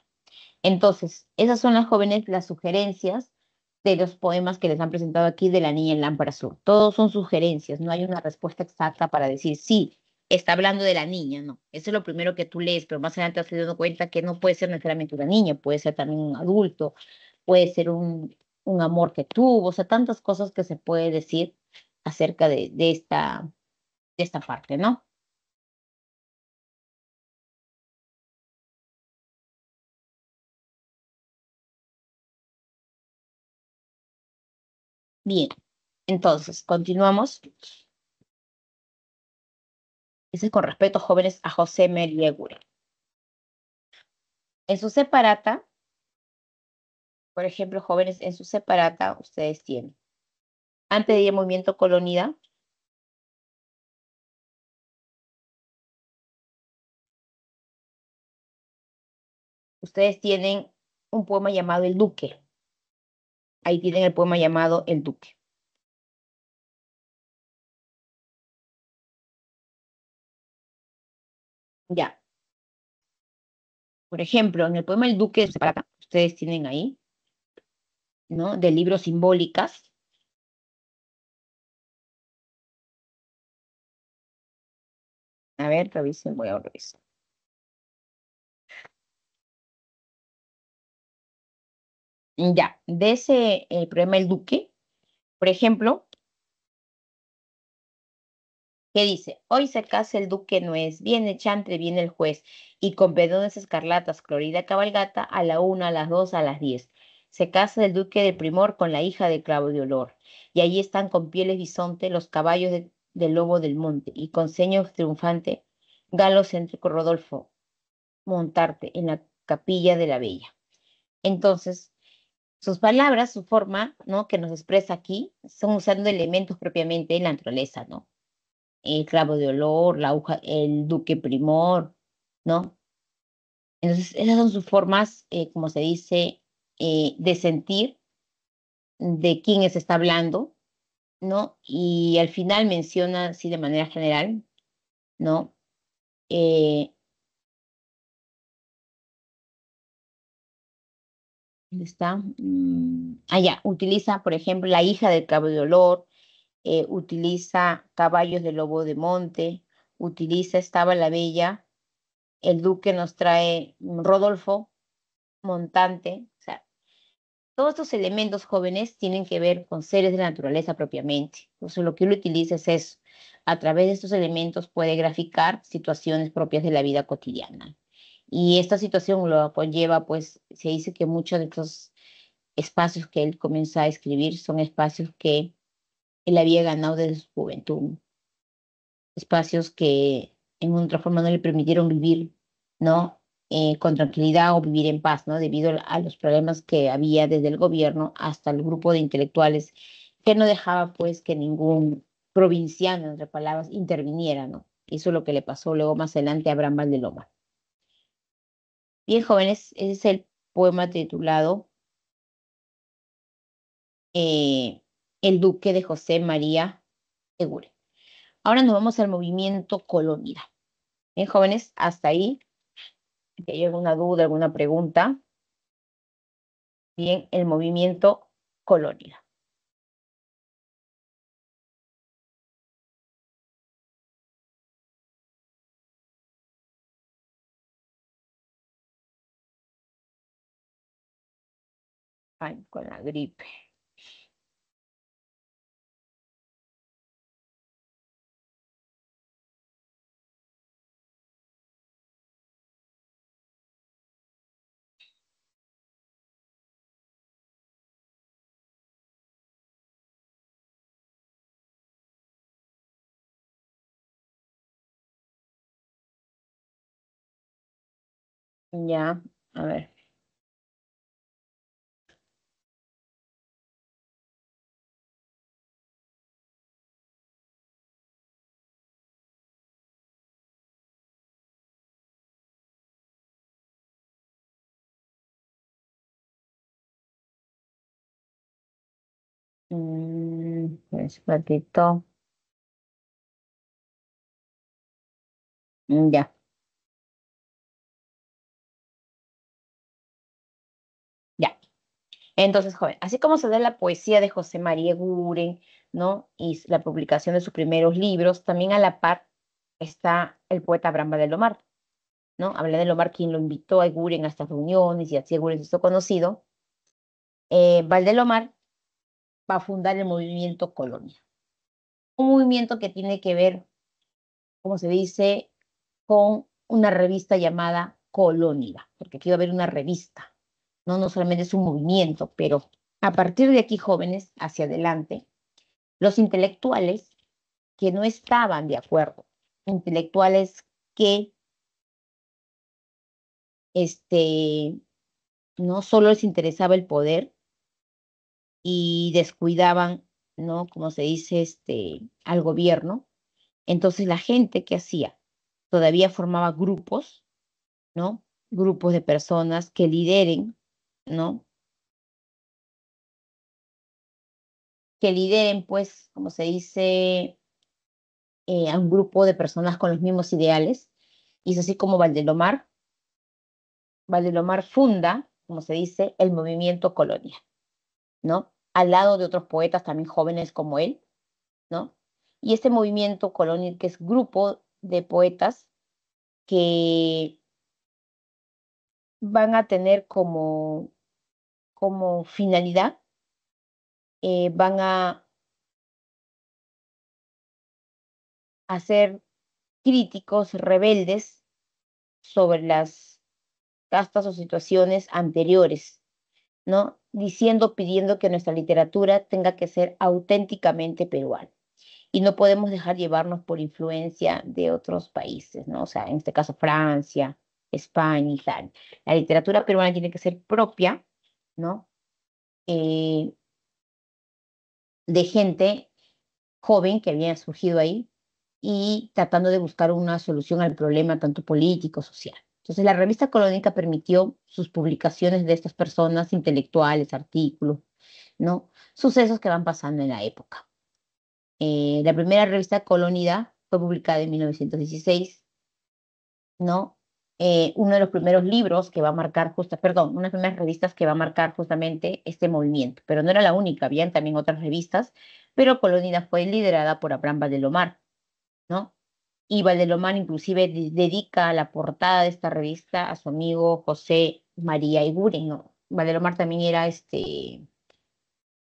entonces, esas son las jóvenes, las sugerencias de los poemas que les han presentado aquí de la niña en lámpara azul. Todos son sugerencias, no hay una respuesta exacta para decir sí, está hablando de la niña, no. Eso es lo primero que tú lees, pero más adelante te has dado cuenta que no puede ser necesariamente una niña, puede ser también un adulto, puede ser un, amor que tuvo, o sea, tantas cosas que se puede decir acerca de, esta, de esta parte, ¿no? Bien, entonces, continuamos. Dice con respeto, jóvenes, a José Meliegure. En su separata, por ejemplo, jóvenes, en su separata, ustedes tienen. Antes de movimiento colonida, ustedes tienen un poema llamado El Duque. Ahí tienen el poema llamado El Duque. Ya. Por ejemplo, en el poema El Duque ustedes tienen ahí, ¿no? De libros simbólicas. A ver, revisen, voy a revisar. Ya, de ese el eh, problema el Duque, por ejemplo, que dice, hoy se casa el duque no es, viene Chantre, viene el juez, y con pedones escarlatas, clorida cabalgata, a la una, a las dos, a las diez. Se casa el duque de primor con la hija de clavo de olor, y allí están con pieles bisonte los caballos del lobo del monte, y con seños triunfante, galos entre Rodolfo, montarte en la capilla de la bella. Entonces, sus palabras, su forma, ¿no? Que nos expresa aquí, son usando elementos propiamente de la naturaleza, ¿no? El clavo de olor, la aguja, el duque primor, ¿no? Entonces, esas son sus formas, eh, como se dice, eh, de sentir de quién se está hablando, ¿no? Y al final menciona, así de manera general, ¿no? Eh, está? Mm, Allá, ah, utiliza, por ejemplo, la hija del cabo de olor, eh, utiliza caballos de lobo de monte, utiliza estaba la bella, el duque nos trae Rodolfo, montante, o sea, todos estos elementos jóvenes tienen que ver con seres de naturaleza propiamente. Entonces, lo que uno utiliza es eso. A través de estos elementos puede graficar situaciones propias de la vida cotidiana. Y esta situación lo conlleva, pues se dice que muchos de estos espacios que él comenzó a escribir son espacios que él había ganado desde su juventud, espacios que en otra forma no le permitieron vivir, ¿no? Eh, con tranquilidad o vivir en paz, ¿no? Debido a los problemas que había desde el gobierno hasta el grupo de intelectuales que no dejaba, pues, que ningún provinciano, entre palabras, interviniera, ¿no? Eso es lo que le pasó luego más adelante a Abraham Valdeloma. Bien jóvenes, ese es el poema titulado eh, El Duque de José María Segure. Ahora nos vamos al movimiento colonial. Bien jóvenes, hasta ahí. Si hay alguna duda, alguna pregunta. Bien, el movimiento colonial. con la gripe. Ya, a ver. un ratito. Mm, ya. Ya. Entonces, joven, así como se da la poesía de José María Guren, ¿no? Y la publicación de sus primeros libros, también a la par está el poeta Abraham Valdelomar Lomar, ¿no? Hablé de Lomar, quien lo invitó a Guren a estas reuniones y así Guren se hizo conocido. Eh, Valdelomar va a fundar el movimiento Colonia. Un movimiento que tiene que ver, como se dice, con una revista llamada Colonia, porque aquí va a haber una revista, no, no solamente es un movimiento, pero a partir de aquí, jóvenes, hacia adelante, los intelectuales que no estaban de acuerdo, intelectuales que este, no solo les interesaba el poder, y descuidaban, ¿no? Como se dice, este, al gobierno. Entonces la gente que hacía todavía formaba grupos, ¿no? Grupos de personas que lideren, ¿no? Que lideren, pues, como se dice, eh, a un grupo de personas con los mismos ideales. Y es así como Valdelomar, Valdelomar funda, como se dice, el movimiento Colonia. ¿no? Al lado de otros poetas también jóvenes como él, ¿no? Y este movimiento colonial, que es grupo de poetas que van a tener como, como finalidad, eh, van a hacer críticos, rebeldes sobre las castas o situaciones anteriores, ¿no? diciendo, pidiendo que nuestra literatura tenga que ser auténticamente peruana. Y no podemos dejar llevarnos por influencia de otros países, ¿no? O sea, en este caso Francia, España y tal. La literatura peruana tiene que ser propia, ¿no? Eh, de gente joven que había surgido ahí y tratando de buscar una solución al problema tanto político, social. Entonces, la revista Colónica permitió sus publicaciones de estas personas intelectuales, artículos, ¿no? Sucesos que van pasando en la época. Eh, la primera revista Colónida fue publicada en 1916, ¿no? Eh, uno de los primeros libros que va a marcar justamente, perdón, una de las primeras revistas que va a marcar justamente este movimiento, pero no era la única, habían también otras revistas, pero Colónida fue liderada por Abraham Valdelomar, ¿no? y Valdelomar inclusive dedica la portada de esta revista a su amigo José María Iguren. Valdelomar también era este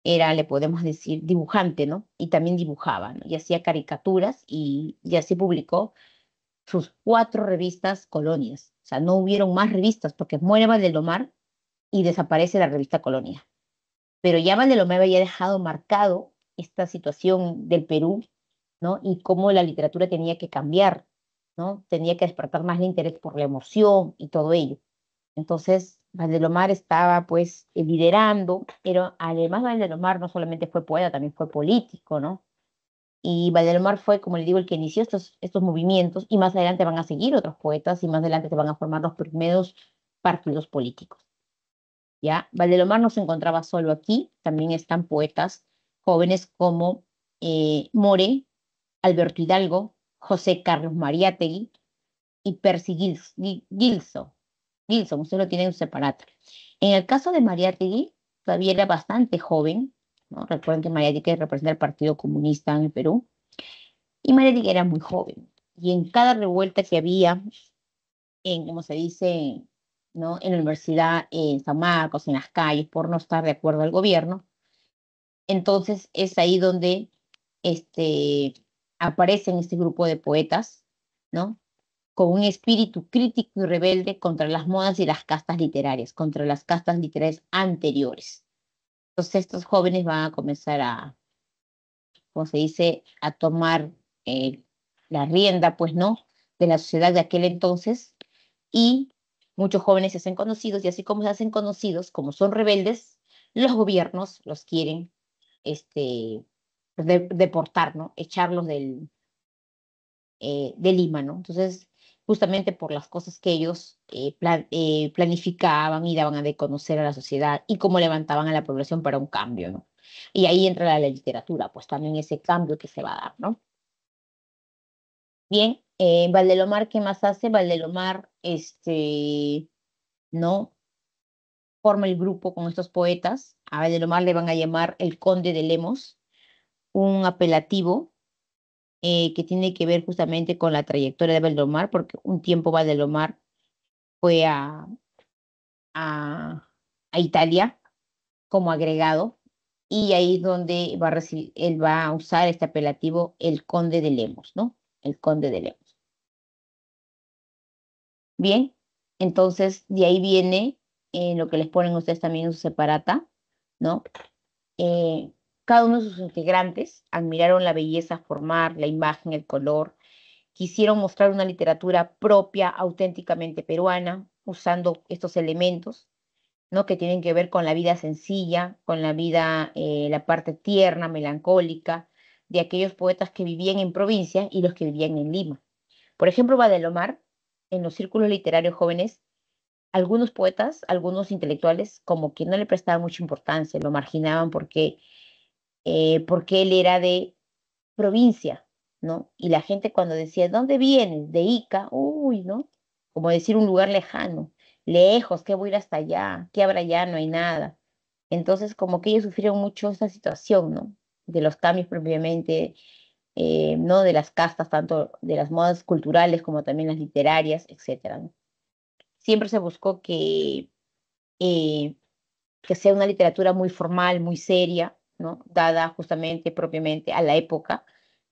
era, le podemos decir, dibujante, ¿no? Y también dibujaba, ¿no? Y hacía caricaturas y, y así publicó sus cuatro revistas Colonias. O sea, no hubieron más revistas porque muere Valdelomar y desaparece la revista Colonia. Pero ya Valdelomar había dejado marcado esta situación del Perú ¿no? Y cómo la literatura tenía que cambiar, ¿no? Tenía que despertar más el interés por la emoción y todo ello. Entonces, Valdelomar estaba pues liderando, pero además Valdelomar no solamente fue poeta, también fue político, ¿no? Y Valdelomar fue, como le digo, el que inició estos, estos movimientos y más adelante van a seguir otros poetas y más adelante se van a formar los primeros partidos políticos. ¿Ya? Valdelomar no se encontraba solo aquí, también están poetas jóvenes como eh, More, Alberto Hidalgo, José Carlos Mariátegui y Percy Gilson. Gilson, ustedes lo tienen separado. En el caso de Mariátegui, todavía era bastante joven, ¿no? recuerden que Mariátegui representa el Partido Comunista en el Perú, y Mariátegui era muy joven, y en cada revuelta que había, en, como se dice, ¿no? en la universidad, en San Marcos, en las calles, por no estar de acuerdo al gobierno, entonces es ahí donde este, aparece este grupo de poetas, ¿no? Con un espíritu crítico y rebelde contra las modas y las castas literarias, contra las castas literarias anteriores. Entonces estos jóvenes van a comenzar a, como se dice, a tomar eh, la rienda, pues, ¿no? De la sociedad de aquel entonces y muchos jóvenes se hacen conocidos y así como se hacen conocidos, como son rebeldes, los gobiernos los quieren este, deportar, ¿no? Echarlos del, eh, de Lima, ¿no? Entonces, justamente por las cosas que ellos eh, eh, planificaban y daban a conocer a la sociedad y cómo levantaban a la población para un cambio, ¿no? Y ahí entra la, literatura, pues también ese cambio que se va a dar, ¿no? Bien, Valdelomar, ¿qué más hace? Valdelomar, este, ¿no? Forma el grupo con estos poetas. A Valdelomar le van a llamar el conde de Lemos, un apelativo eh, que tiene que ver justamente con la trayectoria de Valdomar, porque un tiempo Valdomar fue a, a, Italia como agregado y ahí es donde va a él va a usar este apelativo el conde de Lemos, ¿no? El conde de Lemos. Bien, entonces de ahí viene eh, lo que les ponen ustedes también en su separata, ¿no? Eh, cada uno de sus integrantes admiraron la belleza formar, la imagen, el color. Quisieron mostrar una literatura propia, auténticamente peruana, usando estos elementos, ¿no? Que tienen que ver con la vida sencilla, con la vida, eh, la parte tierna, melancólica, de aquellos poetas que vivían en provincia y los que vivían en Lima. Por ejemplo, Badelomar, en los círculos literarios jóvenes, algunos poetas, algunos intelectuales, como que no le prestaban mucha importancia, lo marginaban porque eh, porque él era de provincia, ¿no? Y la gente cuando decía, ¿dónde vienes? De Ica, uy, ¿no? Como decir un lugar lejano, lejos, ¿qué voy a ir hasta allá? ¿Qué habrá allá? No hay nada. Entonces, como que ellos sufrieron mucho esa situación, ¿no? De los cambios propiamente, eh, ¿no? De las castas, tanto de las modas culturales como también las literarias, etcétera, Siempre se buscó que, eh, que sea una literatura muy formal, muy seria, Dada justamente propiamente a la época,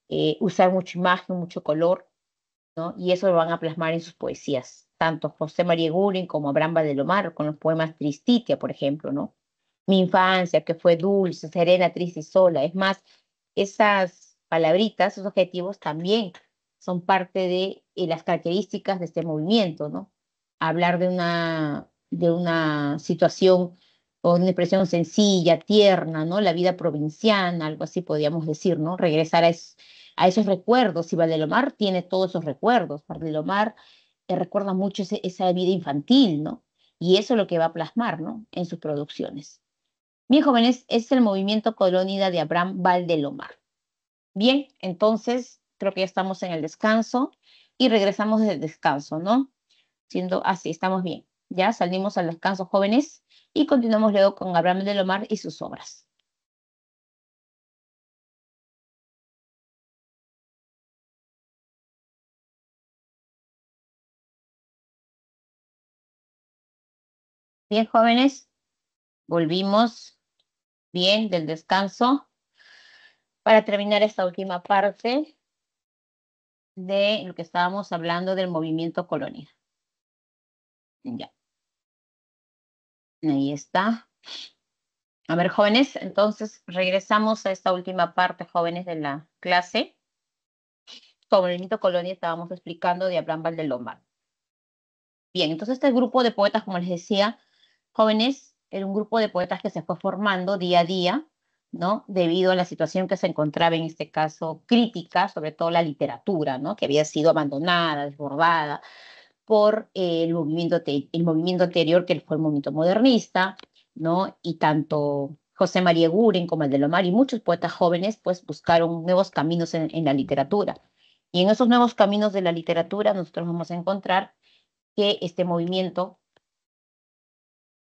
eh, usar mucha imagen, mucho color, ¿no? Y eso lo van a plasmar en sus poesías, tanto José María Gulen como Abraham Lomar con los poemas Tristitia, por ejemplo, ¿no? Mi infancia, que fue dulce, serena, triste y sola. Es más, esas palabritas, esos objetivos también son parte de eh, las características de este movimiento, ¿no? Hablar de una, de una situación una expresión sencilla, tierna, ¿no? La vida provinciana, algo así podríamos decir, ¿no? Regresar a, esos recuerdos. Y Valdelomar tiene todos esos recuerdos. Valdelomar eh, recuerda mucho esa vida infantil, ¿no? Y eso es lo que va a plasmar, ¿no? En sus producciones. Bien, jóvenes, es el movimiento colonida de Abraham Valdelomar. Bien, entonces creo que ya estamos en el descanso y regresamos del descanso, ¿no? Siendo así, estamos bien. Ya salimos al descanso, jóvenes y continuamos luego con Abraham de Lomar y sus obras. Bien, jóvenes, volvimos bien del descanso para terminar esta última parte de lo que estábamos hablando del movimiento colonial. Ya. Ahí está. A ver, jóvenes, entonces regresamos a esta última parte, jóvenes, de la clase. en el mito colonia estábamos explicando de Abraham Valdelomar. Bien, entonces este grupo de poetas, como les decía, jóvenes, era un grupo de poetas que se fue formando día a día, ¿no? Debido a la situación que se encontraba en este caso crítica, sobre todo la literatura, ¿no? Que había sido abandonada, desbordada, por el, movimiento el movimiento anterior, que fue el movimiento modernista, ¿no? Y tanto José María Guren como el de Lomar y muchos poetas jóvenes, pues buscaron nuevos caminos en, la literatura. Y en esos nuevos caminos de la literatura nosotros vamos a encontrar que este movimiento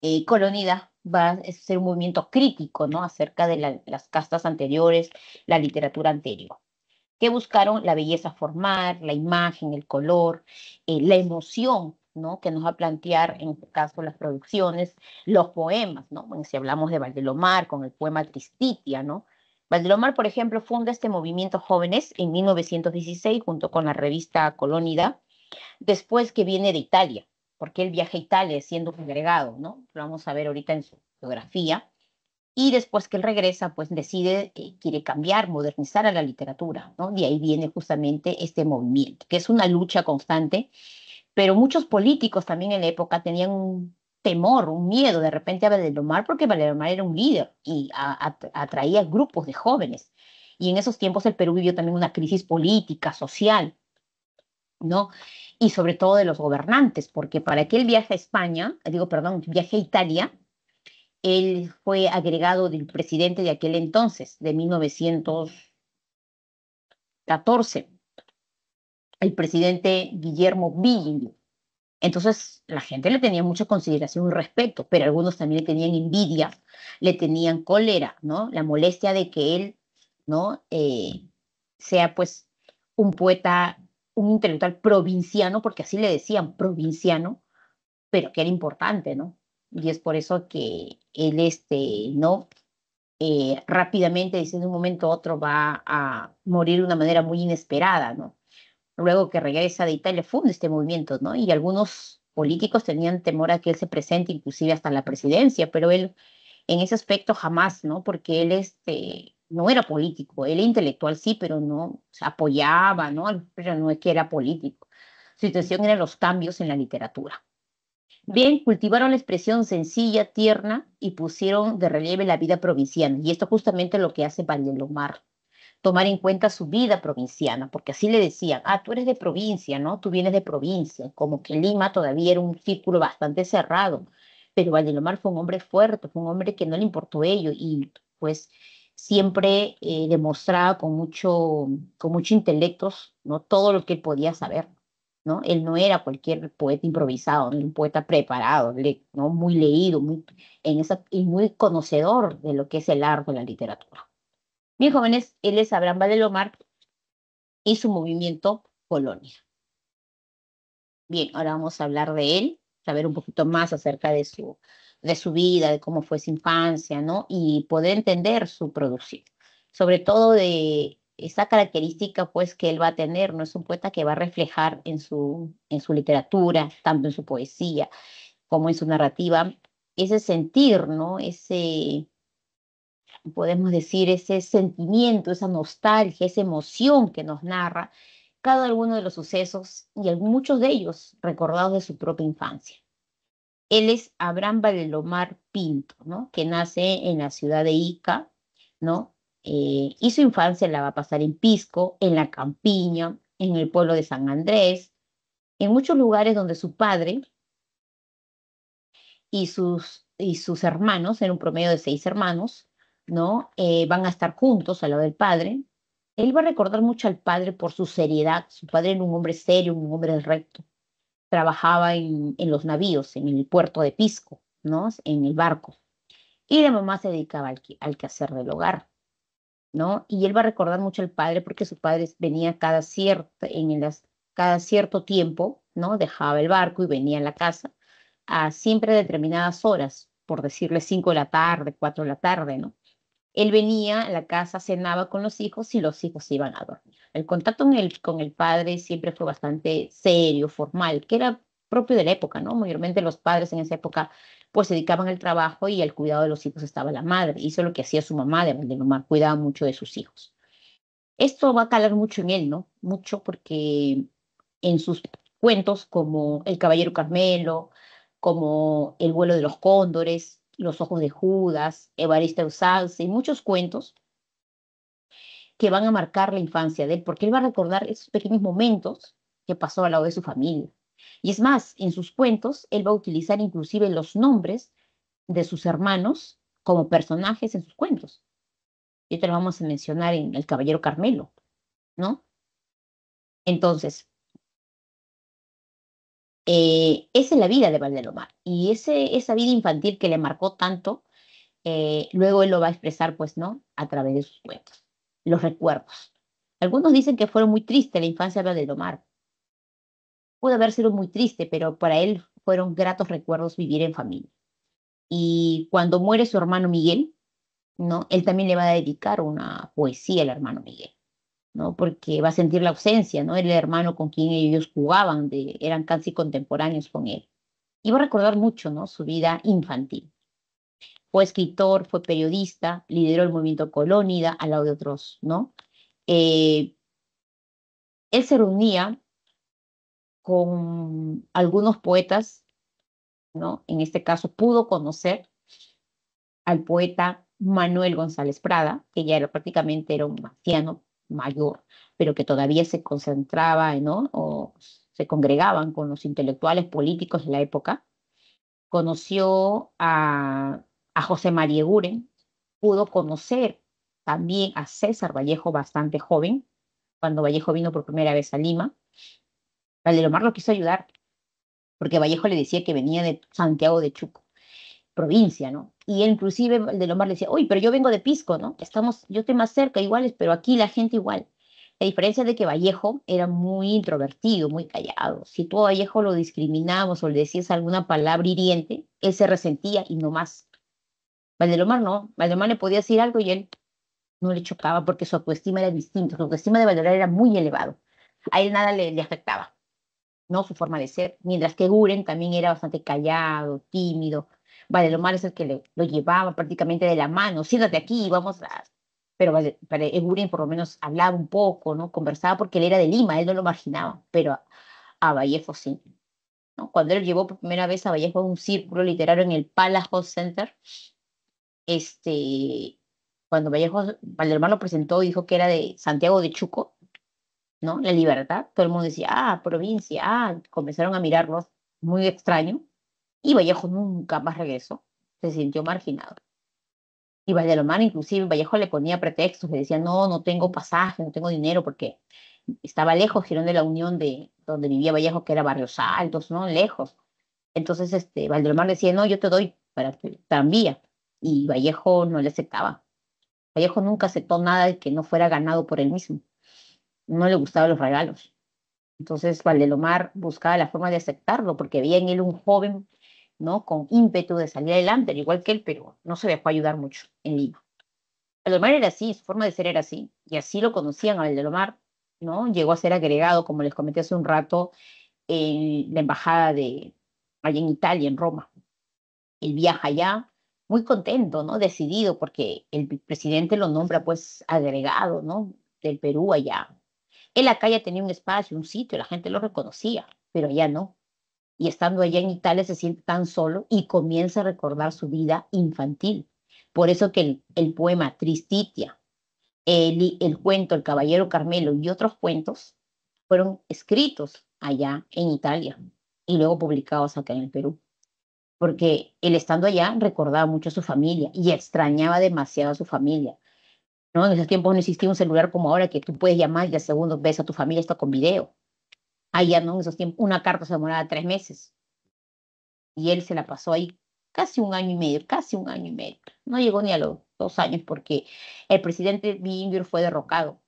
eh, colonida va a ser un movimiento crítico, ¿no? Acerca de las castas anteriores, la literatura anterior que buscaron la belleza formal, la imagen, el color, eh, la emoción ¿no? que nos va a plantear en este caso las producciones, los poemas, ¿no? si hablamos de Valdelomar con el poema Tristitia, ¿no? Valdelomar, por ejemplo, funda este movimiento Jóvenes en 1916 junto con la revista Colónida, después que viene de Italia, porque él viaja a Italia siendo congregado, ¿no? Lo vamos a ver ahorita en su biografía y después que él regresa, pues decide, que quiere cambiar, modernizar a la literatura, ¿no? De ahí viene justamente este movimiento, que es una lucha constante, pero muchos políticos también en la época tenían un temor, un miedo de repente a Valdelomar, porque Valdelomar era un líder y atraía grupos de jóvenes. Y en esos tiempos el Perú vivió también una crisis política, social, ¿no? Y sobre todo de los gobernantes, porque para que él viaje a España, digo, perdón, viaje a Italia, él fue agregado del presidente de aquel entonces, de 1914, el presidente Guillermo Billing. Entonces la gente le tenía mucha consideración y respeto, pero algunos también le tenían envidia, le tenían cólera, ¿no? La molestia de que él, ¿no? Eh, sea pues un poeta, un intelectual provinciano, porque así le decían provinciano, pero que era importante, ¿no? y es por eso que él, este, ¿no? Eh, rápidamente, diciendo de un momento a otro va a morir de una manera muy inesperada, ¿no? Luego que regresa de Italia, funda este movimiento, ¿no? Y algunos políticos tenían temor a que él se presente inclusive hasta la presidencia, pero él en ese aspecto jamás, ¿no? Porque él este, no era político, él era intelectual sí, pero no se apoyaba, ¿no? Pero no es que era político. Su situación eran los cambios en la literatura. Bien, cultivaron la expresión sencilla, tierna y pusieron de relieve la vida provinciana. Y esto justamente es lo que hace Valdelomar, tomar en cuenta su vida provinciana, porque así le decían, ah, tú eres de provincia, ¿no? Tú vienes de provincia, como que Lima todavía era un círculo bastante cerrado, pero Valdelomar fue un hombre fuerte, fue un hombre que no le importó ello y pues siempre eh, demostraba con mucho, con mucho intelecto ¿no? todo lo que él podía saber. ¿no? Él no era cualquier poeta improvisado, un poeta preparado, ¿no? muy leído muy, en esa, y muy conocedor de lo que es el arte en la literatura. Bien, jóvenes, él es Abraham Valdelomar y su movimiento Colonia. Bien, ahora vamos a hablar de él, saber un poquito más acerca de su, de su vida, de cómo fue su infancia, ¿no? Y poder entender su producción, sobre todo de esa característica pues que él va a tener, no es un poeta que va a reflejar en su, en su literatura, tanto en su poesía como en su narrativa, ese sentir, ¿no? Ese, podemos decir, ese sentimiento, esa nostalgia, esa emoción que nos narra cada uno de los sucesos y muchos de ellos recordados de su propia infancia. Él es Abraham Valelomar Pinto, ¿no? Que nace en la ciudad de Ica, ¿no? Eh, y su infancia la va a pasar en Pisco, en la campiña, en el pueblo de San Andrés, en muchos lugares donde su padre y sus, y sus hermanos, en un promedio de seis hermanos, ¿no? Eh, van a estar juntos al lado del padre. Él va a recordar mucho al padre por su seriedad. Su padre era un hombre serio, un hombre recto. Trabajaba en, los navíos, en el puerto de Pisco, ¿no? En el barco. Y la mamá se dedicaba al, al quehacer del hogar. Y él va a recordar mucho al padre porque su padre venía cada cierto, en las, cada cierto tiempo, ¿no? Dejaba el barco y venía a la casa a siempre determinadas horas, por decirle 5 de la tarde, 4 de la tarde, ¿no? Él venía a la casa, cenaba con los hijos y los hijos iban a dormir. El contacto con el, con el padre siempre fue bastante serio, formal, que era propio de la época, ¿no? Mayormente los padres en esa época pues se dedicaban al trabajo y el cuidado de los hijos estaba la madre. Hizo lo que hacía su mamá, de mamá cuidaba mucho de sus hijos. Esto va a calar mucho en él, ¿no? Mucho porque en sus cuentos como El Caballero Carmelo, como El vuelo de los cóndores, Los ojos de Judas, evarista Usance, y muchos cuentos que van a marcar la infancia de él, porque él va a recordar esos pequeños momentos que pasó al lado de su familia y es más, en sus cuentos, él va a utilizar inclusive los nombres de sus hermanos como personajes en sus cuentos. Y te lo vamos a mencionar en El Caballero Carmelo, ¿no? Entonces, eh, esa es la vida de Valdelomar. Y ese, esa vida infantil que le marcó tanto, eh, luego él lo va a expresar, pues, ¿no? A través de sus cuentos, los recuerdos. Algunos dicen que fueron muy triste la infancia de Valdelomar, pudo haber sido muy triste, pero para él fueron gratos recuerdos vivir en familia. Y cuando muere su hermano Miguel, ¿no? Él también le va a dedicar una poesía al hermano Miguel, ¿no? Porque va a sentir la ausencia, ¿no? El hermano con quien ellos jugaban, de, eran casi contemporáneos con él. Y va a recordar mucho, ¿no? Su vida infantil. Fue escritor, fue periodista, lideró el movimiento colónida al lado de otros, ¿no? Eh, él se reunía con algunos poetas, ¿no? En este caso pudo conocer al poeta Manuel González Prada, que ya era, prácticamente era un maciano mayor, pero que todavía se concentraba, ¿no? O se congregaban con los intelectuales políticos de la época. Conoció a, a José María Guren, pudo conocer también a César Vallejo bastante joven, cuando Vallejo vino por primera vez a Lima, Valdelomar lo quiso ayudar, porque Vallejo le decía que venía de Santiago de Chuco, provincia, ¿no? Y él inclusive Valdelomar le decía, uy, pero yo vengo de Pisco, ¿no? Estamos, yo estoy más cerca, iguales, pero aquí la gente igual. La diferencia es de que Vallejo era muy introvertido, muy callado. Si tú a Vallejo lo discriminabas o le decías alguna palabra hiriente, él se resentía y no más. Valdelomar no. Valdelomar le podía decir algo y él no le chocaba porque su autoestima era distinta. Su autoestima de valorar era muy elevado. A él nada le afectaba. ¿no? Su forma de ser, mientras que Guren también era bastante callado, tímido. Vale, es el que lo llevaba prácticamente de la mano, siéntate aquí, vamos a... Pero vale, eh, Guren por lo menos hablaba un poco, ¿no? Conversaba porque él era de Lima, él no lo marginaba, pero a, Vallejo sí. ¿no? Cuando él llevó por primera vez a Vallejo a un círculo literario en el Palajo Center, este, cuando Vallejo, Valdermar lo presentó, y dijo que era de Santiago de Chuco, ¿no? La libertad, todo el mundo decía, ah, provincia, ah, comenzaron a mirarlo muy extraño, y Vallejo nunca más regresó, se sintió marginado. Y Valdelomar, inclusive, Vallejo le ponía pretextos, le decía, no, no tengo pasaje, no tengo dinero, porque estaba lejos, Girón de la Unión, de donde vivía Vallejo, que era Barrios Altos, ¿no? Lejos. Entonces, este, Valdelomar decía, no, yo te doy para tu tranvía. Y Vallejo no le aceptaba. Vallejo nunca aceptó nada que no fuera ganado por él mismo no le gustaban los regalos. Entonces Valdelomar buscaba la forma de aceptarlo, porque veía en él un joven, ¿no? Con ímpetu de salir adelante, igual que él, pero no se dejó ayudar mucho en Lima. Valdelomar era así, su forma de ser era así, y así lo conocían a Valdelomar, ¿no? Llegó a ser agregado, como les comenté hace un rato, en la embajada de, allá en Italia, en Roma. Él viaja allá, muy contento, ¿no? Decidido, porque el presidente lo nombra, pues, agregado, ¿no? Del Perú allá, él acá ya tenía un espacio, un sitio, la gente lo reconocía, pero ya no. Y estando allá en Italia se siente tan solo y comienza a recordar su vida infantil. Por eso que el, poema Tristitia, el, el cuento El Caballero Carmelo y otros cuentos fueron escritos allá en Italia y luego publicados acá en el Perú. Porque él estando allá recordaba mucho a su familia y extrañaba demasiado a su familia. ¿no? En esos tiempos no existía un celular como ahora que tú puedes llamar y al segundo ves a tu familia está con video. Allá no, en esos tiempos una carta se demoraba tres meses. Y él se la pasó ahí casi un año y medio, casi un año y medio. No llegó ni a los dos años porque el presidente Bimbir fue derrocado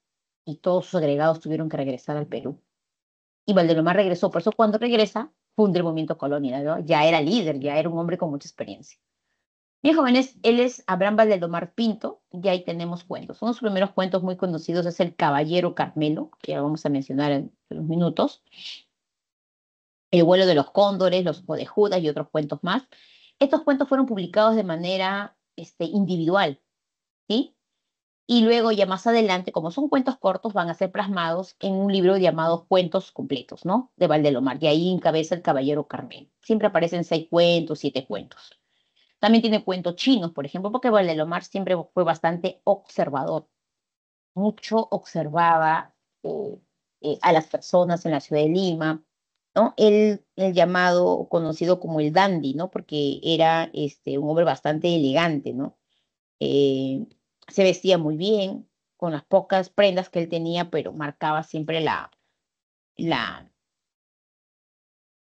y todos sus agregados tuvieron que regresar al Perú. Y Valdelomar regresó, por eso cuando regresa, funde el movimiento colonial, ya era líder, ya era un hombre con mucha experiencia. Bien jóvenes, él es Abraham Valdelomar Pinto, y ahí tenemos cuentos. Uno de sus primeros cuentos muy conocidos es El Caballero Carmelo, que ya vamos a mencionar en unos minutos. El vuelo de los cóndores, los ojos de Judas y otros cuentos más. Estos cuentos fueron publicados de manera este, individual, ¿sí? Y luego ya más adelante, como son cuentos cortos, van a ser plasmados en un libro llamado Cuentos Completos, ¿no? De Valdelomar, y ahí encabeza el Caballero Carmelo. Siempre aparecen seis cuentos, siete cuentos. También tiene cuentos chinos, por ejemplo, porque Valdelomar siempre fue bastante observador. Mucho observaba eh, eh, a las personas en la ciudad de Lima, ¿no? el el llamado, conocido como el dandy, ¿no? Porque era este, un hombre bastante elegante, ¿no? Eh, se vestía muy bien, con las pocas prendas que él tenía, pero marcaba siempre la, la,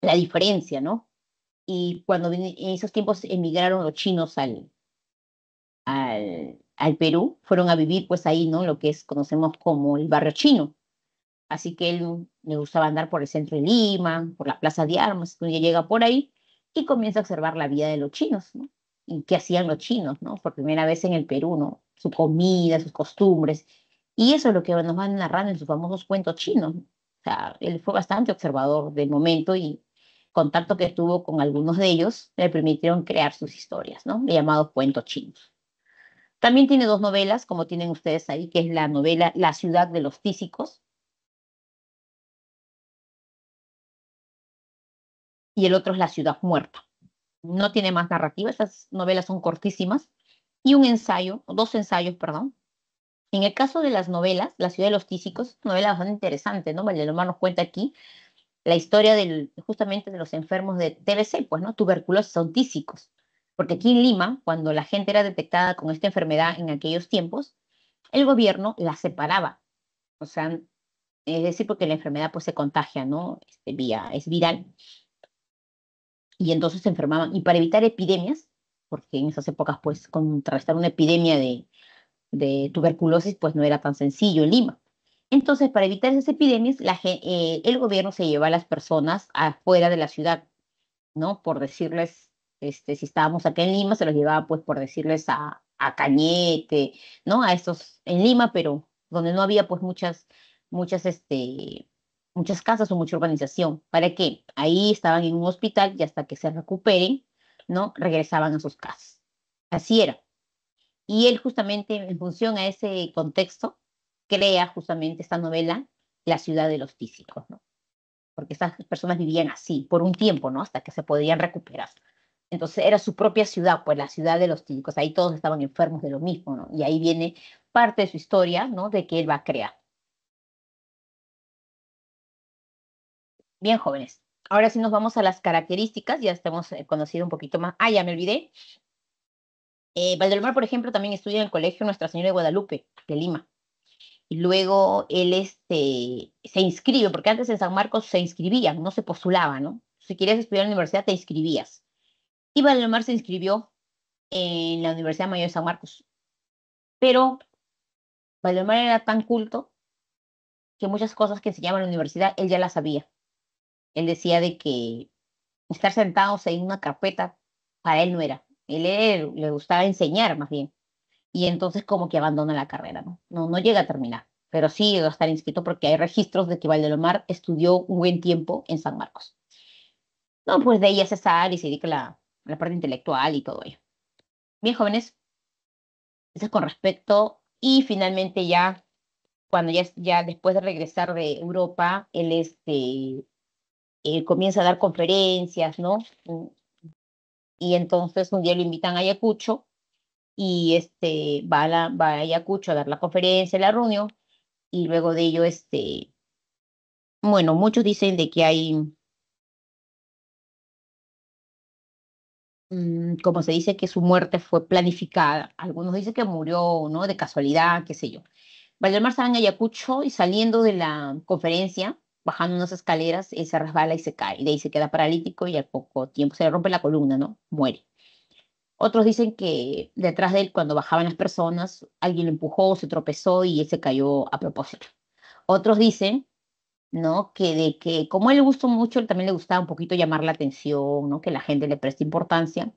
la diferencia, ¿no? y cuando en esos tiempos emigraron los chinos al, al, Perú, fueron a vivir pues ahí, ¿no? Lo que es, conocemos como el barrio chino. Así que él le gustaba andar por el centro de Lima, por la Plaza de armas, ya llega por ahí y comienza a observar la vida de los chinos, Y qué hacían los chinos, ¿no? Por primera vez en el Perú, ¿no? Su comida, sus costumbres. Y eso es lo que nos van narrando en sus famosos cuentos chinos. O sea, él fue bastante observador del momento y contacto que tuvo con algunos de ellos le permitieron crear sus historias, ¿no? Llamados cuentos chinos. También tiene dos novelas, como tienen ustedes ahí, que es la novela La ciudad de los físicos Y el otro es La ciudad muerta. No tiene más narrativa, esas novelas son cortísimas. Y un ensayo, dos ensayos, perdón. En el caso de las novelas, La ciudad de los físicos, novela bastante interesante, ¿no? Vale, nos cuenta aquí la historia del, justamente de los enfermos de TBC, pues, ¿no? Tuberculosis autísticos. Porque aquí en Lima, cuando la gente era detectada con esta enfermedad en aquellos tiempos, el gobierno la separaba. O sea, es decir, porque la enfermedad pues se contagia, ¿no? Este, vía, es viral. Y entonces se enfermaban. Y para evitar epidemias, porque en esas épocas pues contrarrestar una epidemia de, de tuberculosis pues no era tan sencillo en Lima. Entonces, para evitar esas epidemias, eh, el gobierno se lleva a las personas afuera de la ciudad, ¿no? Por decirles, este, si estábamos acá en Lima, se los llevaba, pues, por decirles a, Cañete, ¿no? A estos en Lima, pero donde no había, pues, muchas, muchas, este, muchas casas o mucha urbanización. ¿Para que Ahí estaban en un hospital y hasta que se recuperen, ¿no? Regresaban a sus casas. Así era. Y él justamente en función a ese contexto crea justamente esta novela La ciudad de los tísicos, ¿no? Porque estas personas vivían así por un tiempo, ¿no? Hasta que se podían recuperar. Entonces era su propia ciudad, pues la ciudad de los tísicos. Ahí todos estaban enfermos de lo mismo, ¿no? Y ahí viene parte de su historia, ¿no? De que él va a crear. Bien, jóvenes. Ahora sí nos vamos a las características. Ya estamos eh, conocido un poquito más. Ah, ya me olvidé. Eh, Valdelmar, por ejemplo, también estudia en el colegio Nuestra Señora de Guadalupe, de Lima y luego él este, se inscribe, porque antes en San Marcos se inscribían, no se postulaba, ¿no? Si querías estudiar en la universidad, te inscribías. Y Valdemar se inscribió en la Universidad Mayor de San Marcos. Pero Valdemar era tan culto que muchas cosas que enseñaba en la universidad él ya las sabía. Él decía de que estar sentado en una carpeta para él no era. A él le gustaba enseñar más bien y entonces como que abandona la carrera, ¿no? No, no llega a terminar, pero sí va a estar inscrito porque hay registros de que Valdelomar estudió un buen tiempo en San Marcos. No, pues de ahí se sale y se dedica la, la parte intelectual y todo ello. Bien, jóvenes, eso es con respecto. Y finalmente ya, cuando ya, ya después de regresar de Europa, él este, él eh, comienza a dar conferencias, ¿no? Mm. Y entonces un día lo invitan a Ayacucho y este, va, a la, va a Ayacucho a dar la conferencia, la reunión, y luego de ello, este, bueno, muchos dicen de que hay, mm, como se dice, que su muerte fue planificada, algunos dicen que murió, ¿no? De casualidad, qué sé yo. Valdemar estaba en Ayacucho y saliendo de la conferencia, bajando unas escaleras, él se resbala y se cae, y de ahí se queda paralítico y al poco tiempo se le rompe la columna, ¿no? Muere. Otros dicen que detrás de él, cuando bajaban las personas, alguien lo empujó, se tropezó y él se cayó a propósito. Otros dicen, ¿no? Que de que como él le gustó mucho, también le gustaba un poquito llamar la atención, ¿no? Que la gente le preste importancia,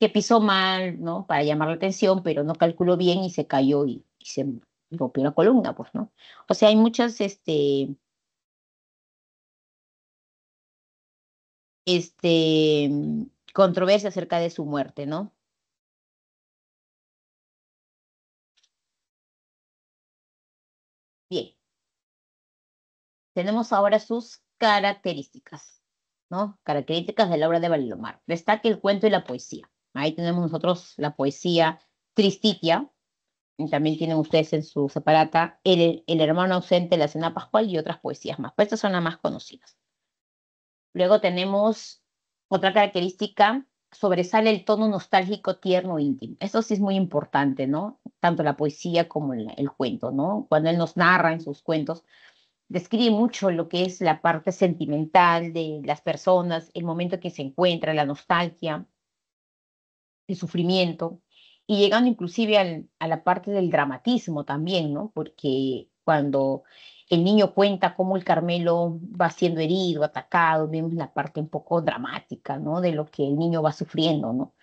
que pisó mal, ¿no? Para llamar la atención, pero no calculó bien y se cayó y, se rompió la columna, pues, ¿no? O sea, hay muchas, este... Este, controversia acerca de su muerte, ¿no? Bien. Tenemos ahora sus características, ¿no? Características de la obra de Valilomar. Destaque el cuento y la poesía. Ahí tenemos nosotros la poesía Tristitia. Y también tienen ustedes en su separata el, hermano ausente, la cena pascual y otras poesías más. Pues estas son las más conocidas. Luego tenemos otra característica, sobresale el tono nostálgico, tierno, e íntimo. Eso sí es muy importante, ¿no? Tanto la poesía como el, cuento, ¿no? Cuando él nos narra en sus cuentos, describe mucho lo que es la parte sentimental de las personas, el momento que se encuentra, la nostalgia, el sufrimiento, y llegando inclusive al, a la parte del dramatismo también, ¿no? Porque cuando el niño cuenta cómo el Carmelo va siendo herido, atacado, vemos la parte un poco dramática, ¿no? De lo que el niño va sufriendo, ¿no?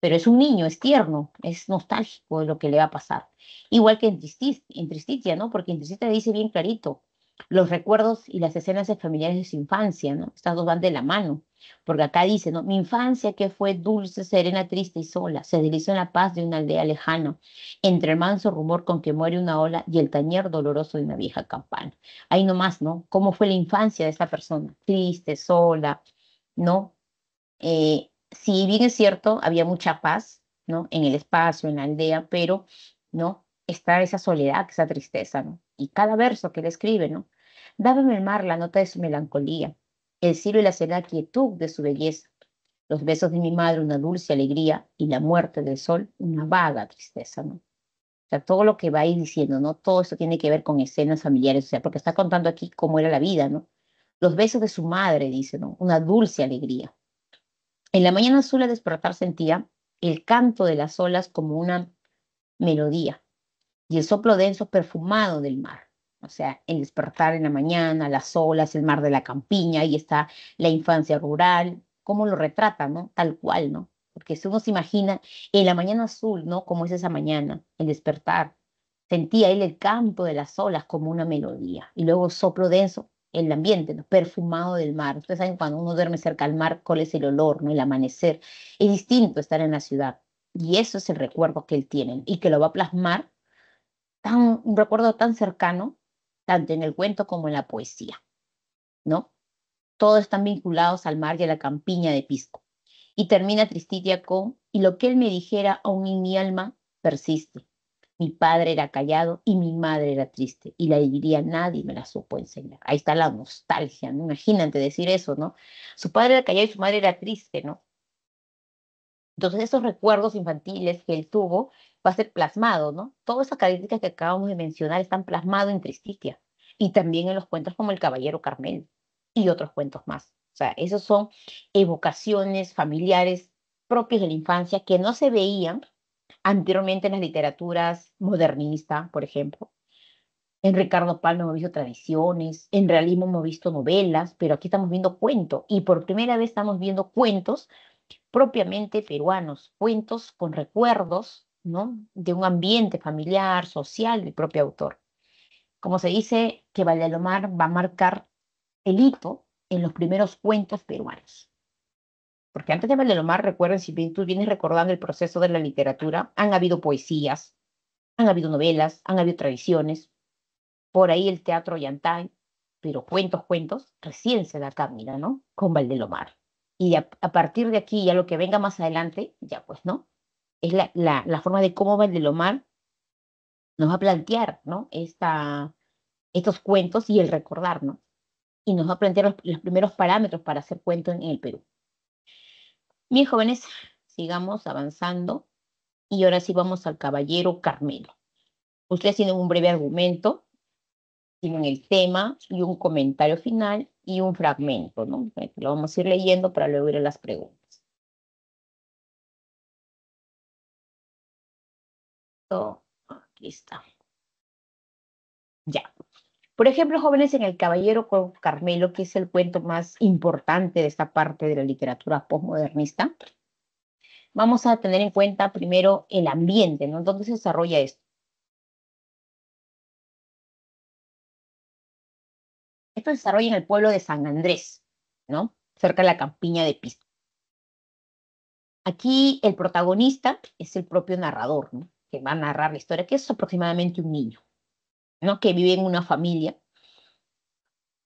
Pero es un niño, es tierno, es nostálgico de lo que le va a pasar. Igual que en Tristitia, ¿no? Porque en Tristitia dice bien clarito, los recuerdos y las escenas familiares de su infancia, ¿no? Estas dos van de la mano, porque acá dice, ¿no? Mi infancia que fue dulce, serena, triste y sola, se deslizó en la paz de una aldea lejana, entre el manso rumor con que muere una ola y el tañer doloroso de una vieja campana. Ahí nomás, ¿no? ¿Cómo fue la infancia de esta persona? Triste, sola, ¿no? Eh, si bien es cierto, había mucha paz, ¿no? En el espacio, en la aldea, pero, ¿no? Está esa soledad, esa tristeza, ¿no? y cada verso que él escribe, ¿no? Dábame el mar la nota de su melancolía, el cielo y la serena quietud de su belleza, los besos de mi madre una dulce alegría y la muerte del sol una vaga tristeza, ¿no? O sea, todo lo que va a diciendo, ¿no? Todo eso tiene que ver con escenas familiares, o sea, porque está contando aquí cómo era la vida, ¿no? Los besos de su madre, dice, ¿no? Una dulce alegría. En la mañana azul al despertar sentía el canto de las olas como una melodía, y el soplo denso perfumado del mar. O sea, el despertar en la mañana, las olas, el mar de la campiña, ahí está la infancia rural, cómo lo retrata, ¿no? Tal cual, ¿no? Porque si uno se imagina en la mañana azul, ¿no? Como es esa mañana, el despertar. Sentía él el campo de las olas como una melodía. Y luego soplo denso, el ambiente, ¿no? perfumado del mar. Ustedes saben cuando uno duerme cerca al mar, cuál es el olor, ¿no? El amanecer. Es distinto estar en la ciudad. Y eso es el recuerdo que él tiene y que lo va a plasmar un recuerdo tan cercano, tanto en el cuento como en la poesía, ¿no? Todos están vinculados al mar y a la campiña de Pisco. Y termina Tristitia con, y lo que él me dijera aún en mi alma persiste. Mi padre era callado y mi madre era triste, y la diría nadie me la supo enseñar. Ahí está la nostalgia, ¿no? Imagínate decir eso, ¿no? Su padre era callado y su madre era triste, ¿no? Entonces esos recuerdos infantiles que él tuvo va a ser plasmado, ¿no? Todas esas características que acabamos de mencionar están plasmadas en Tristitia y también en los cuentos como El Caballero Carmel y otros cuentos más. O sea, esos son evocaciones familiares propias de la infancia que no se veían anteriormente en las literaturas modernistas, por ejemplo. En Ricardo Palma hemos visto tradiciones, en realismo hemos visto novelas, pero aquí estamos viendo cuentos y por primera vez estamos viendo cuentos propiamente peruanos, cuentos con recuerdos de un ambiente familiar, social del propio autor. Como se dice que Valdelomar va a marcar el hito en los primeros cuentos peruanos. Porque antes de Valdelomar, recuerden, si tú vienes recordando el proceso de la literatura, han habido poesías, han habido novelas, han habido tradiciones, por ahí el teatro Yantay, pero cuentos, cuentos, recién se da cámara, ¿no? Con Valdelomar. Y a, partir de aquí, ya lo que venga más adelante, ya pues, ¿no? es la, forma de cómo Valdelomar nos va a plantear, ¿no? Esta, estos cuentos y el recordarnos. Y nos va a plantear los, primeros parámetros para hacer cuentos en el Perú. Mis jóvenes, sigamos avanzando. Y ahora sí vamos al caballero Carmelo. Ustedes tienen un breve argumento, tienen el tema y un comentario final y un fragmento, ¿no? Lo vamos a ir leyendo para luego ir a las preguntas. aquí está. Ya. Por ejemplo, jóvenes, en El Caballero con Carmelo, que es el cuento más importante de esta parte de la literatura posmodernista. vamos a tener en cuenta primero el ambiente, ¿no? ¿Dónde se desarrolla esto? Esto se desarrolla en el pueblo de San Andrés, ¿no? Cerca de la campiña de Pisco. Aquí el protagonista es el propio narrador, ¿no? que va a narrar la historia, que es aproximadamente un niño, ¿no? Que vive en una familia.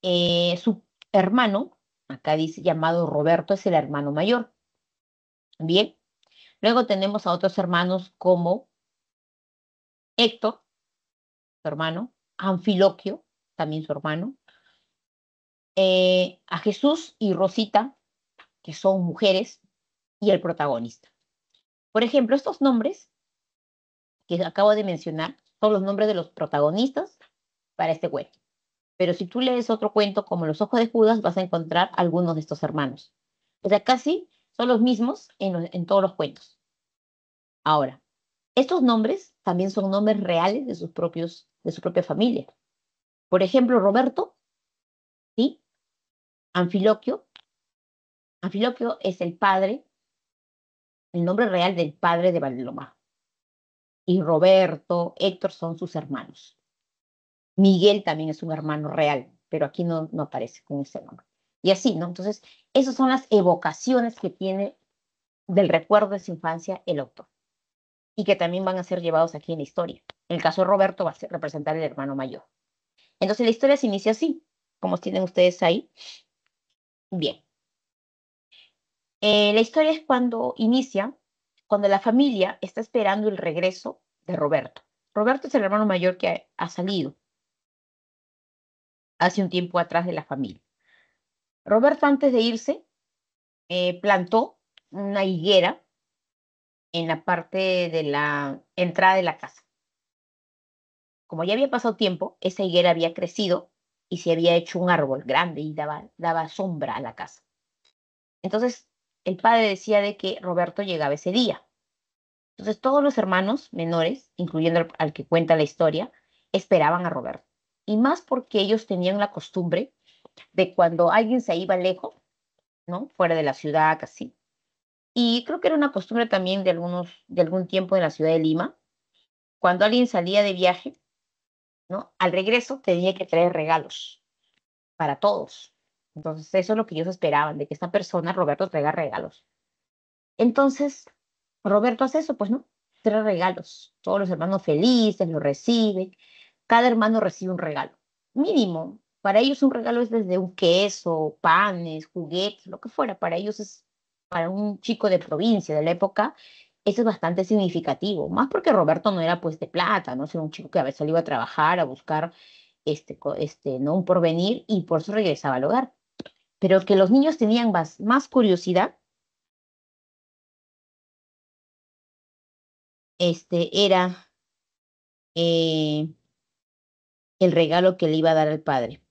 Eh, su hermano, acá dice llamado Roberto, es el hermano mayor. Bien. Luego tenemos a otros hermanos como Héctor, su hermano, Anfiloquio, también su hermano, eh, a Jesús y Rosita, que son mujeres, y el protagonista. Por ejemplo, estos nombres que acabo de mencionar son los nombres de los protagonistas para este cuento. Pero si tú lees otro cuento como Los Ojos de Judas, vas a encontrar algunos de estos hermanos. O sea, casi son los mismos en, todos los cuentos. Ahora, estos nombres también son nombres reales de, sus propios, de su propia familia. Por ejemplo, Roberto, ¿sí? Anfiloquio. Anfiloquio es el padre, el nombre real del padre de Valdelomar y Roberto, Héctor son sus hermanos. Miguel también es un hermano real, pero aquí no, aparece con ese nombre. Y así, ¿no? Entonces, esas son las evocaciones que tiene del recuerdo de su infancia el autor y que también van a ser llevados aquí en la historia. En el caso de Roberto va a representar el hermano mayor. Entonces la historia se inicia así, como tienen ustedes ahí. Bien. Eh, la historia es cuando inicia cuando la familia está esperando el regreso de Roberto. Roberto es el hermano mayor que ha, salido hace un tiempo atrás de la familia. Roberto antes de irse eh, plantó una higuera en la parte de la entrada de la casa. Como ya había pasado tiempo, esa higuera había crecido y se había hecho un árbol grande y daba sombra a la casa. Entonces, el padre decía de que Roberto llegaba ese día. Entonces todos los hermanos menores, incluyendo al, que cuenta la historia, esperaban a Roberto. Y más porque ellos tenían la costumbre de cuando alguien se iba lejos, ¿no? Fuera de la ciudad, casi. Y creo que era una costumbre también de algunos, de algún tiempo en la ciudad de Lima, cuando alguien salía de viaje, ¿no? Al regreso tenía que traer regalos para todos, entonces, eso es lo que ellos esperaban, de que esta persona, Roberto, traiga regalos. Entonces, Roberto hace eso, pues, ¿no? Trae regalos. Todos los hermanos felices lo reciben. Cada hermano recibe un regalo. Mínimo. Para ellos un regalo es desde un queso, panes, juguetes, lo que fuera. Para ellos es, para un chico de provincia de la época, eso es bastante significativo. Más porque Roberto no era pues de plata, ¿no? Era un chico que a veces iba a trabajar, a buscar este, este, ¿no? un porvenir y por eso regresaba al hogar pero que los niños tenían más, curiosidad, este era eh, el regalo que le iba a dar al padre.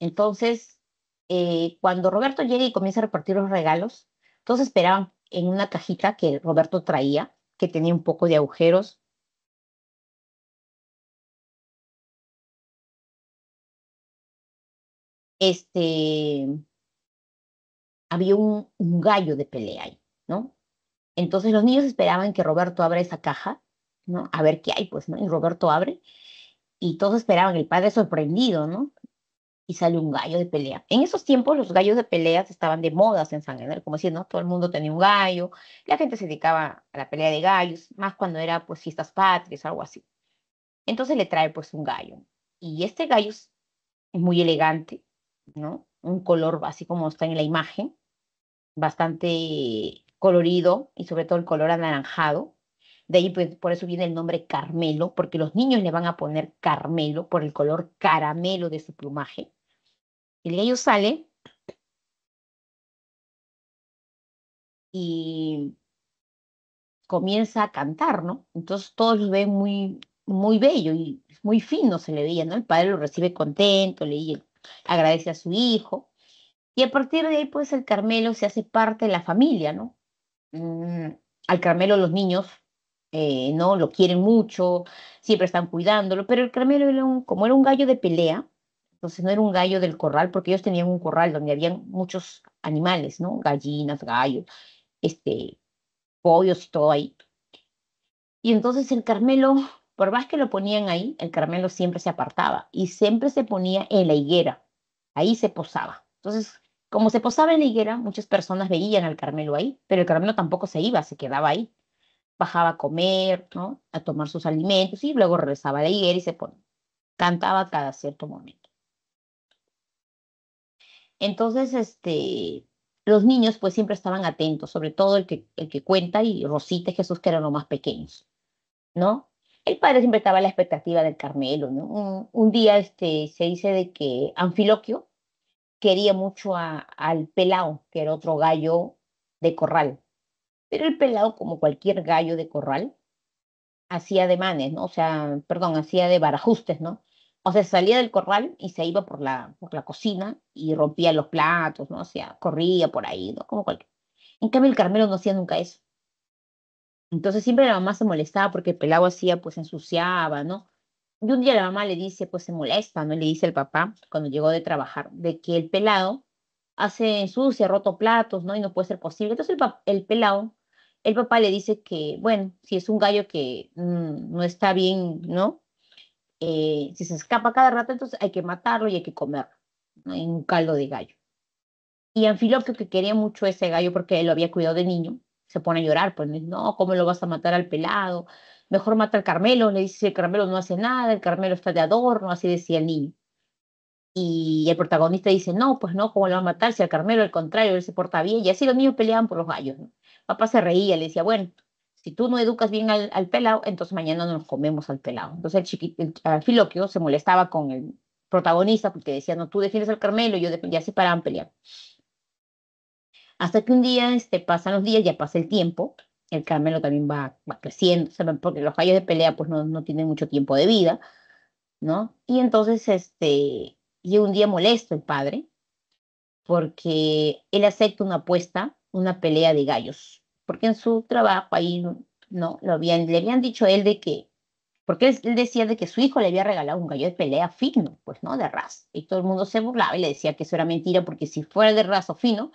Entonces, eh, cuando Roberto llega y comienza a repartir los regalos, todos esperaban en una cajita que Roberto traía, que tenía un poco de agujeros, este, había un, gallo de pelea ahí, ¿no? Entonces los niños esperaban que Roberto abra esa caja, ¿no? A ver qué hay, pues, ¿no? Y Roberto abre y todos esperaban, el padre sorprendido, ¿no? Y sale un gallo de pelea. En esos tiempos los gallos de pelea estaban de moda en San como decir, ¿no? Todo el mundo tenía un gallo, la gente se dedicaba a la pelea de gallos, más cuando era pues fiestas patrias, algo así. Entonces le trae pues un gallo. Y este gallo es muy elegante, ¿no? Un color así como está en la imagen, bastante colorido y sobre todo el color anaranjado. De ahí pues, por eso viene el nombre Carmelo, porque los niños le van a poner Carmelo por el color caramelo de su plumaje. El gallo sale y comienza a cantar, ¿no? Entonces todos lo ven muy, muy bello y muy fino se le veía, ¿no? El padre lo recibe contento, le, agradece a su hijo, y a partir de ahí, pues el Carmelo se hace parte de la familia, ¿no? Mm, al Carmelo los niños, eh, ¿no? Lo quieren mucho, siempre están cuidándolo, pero el Carmelo, era un, como era un gallo de pelea, entonces no era un gallo del corral, porque ellos tenían un corral donde habían muchos animales, ¿no? Gallinas, gallos, este, pollos y todo ahí. Y entonces el Carmelo por más que lo ponían ahí, el Carmelo siempre se apartaba y siempre se ponía en la higuera. Ahí se posaba. Entonces, como se posaba en la higuera, muchas personas veían al Carmelo ahí, pero el Carmelo tampoco se iba, se quedaba ahí. Bajaba a comer, ¿no? A tomar sus alimentos y luego regresaba a la higuera y se ponía. Cantaba cada cierto momento. Entonces, este, los niños pues siempre estaban atentos, sobre todo el que, el que cuenta y Rosita y Jesús que eran los más pequeños, ¿no? el padre siempre estaba a la expectativa del Carmelo, ¿no? Un, día este, se dice de que Anfiloquio quería mucho al Pelao, que era otro gallo de corral. Pero el Pelao, como cualquier gallo de corral, hacía demanes, ¿no? O sea, perdón, hacía de barajustes, ¿no? O sea, salía del corral y se iba por la, por la cocina y rompía los platos, ¿no? O sea, corría por ahí, ¿no? Como cualquier. En cambio, el Carmelo no hacía nunca eso. Entonces siempre la mamá se molestaba porque el pelado hacía, pues ensuciaba, ¿no? Y un día la mamá le dice, pues se molesta, ¿no? Le dice el papá, cuando llegó de trabajar, de que el pelado hace ensucia, roto platos, ¿no? Y no puede ser posible. Entonces el, el pelado, el papá le dice que, bueno, si es un gallo que mm, no está bien, ¿no? Eh, si se escapa cada rato, entonces hay que matarlo y hay que comerlo, En un caldo de gallo. Y Anfilopio, que quería mucho ese gallo porque él lo había cuidado de niño, se pone a llorar, pues no, ¿cómo lo vas a matar al pelado? Mejor mata al Carmelo, le dice, el Carmelo no hace nada, el Carmelo está de adorno, así decía el niño. Y el protagonista dice, no, pues no, ¿cómo lo va a matar? Si al Carmelo, al contrario, él se porta bien. Y así los niños peleaban por los gallos. Papá se reía, le decía, bueno, si tú no educas bien al, pelado, entonces mañana nos comemos al pelado. Entonces el, se molestaba con el protagonista porque decía, no, tú defiendes al Carmelo, y yo y así paraban pelear. Hasta que un día este, pasan los días, ya pasa el tiempo, el Carmelo también va, va creciendo, porque los gallos de pelea pues no, tienen mucho tiempo de vida, ¿no? Y entonces este, llega un día molesto el padre, porque él acepta una apuesta, una pelea de gallos, porque en su trabajo ahí, ¿no? Lo habían, le habían dicho él de que, porque él, decía de que su hijo le había regalado un gallo de pelea fino, pues, ¿no? De ras, Y todo el mundo se burlaba y le decía que eso era mentira, porque si fuera de raza fino,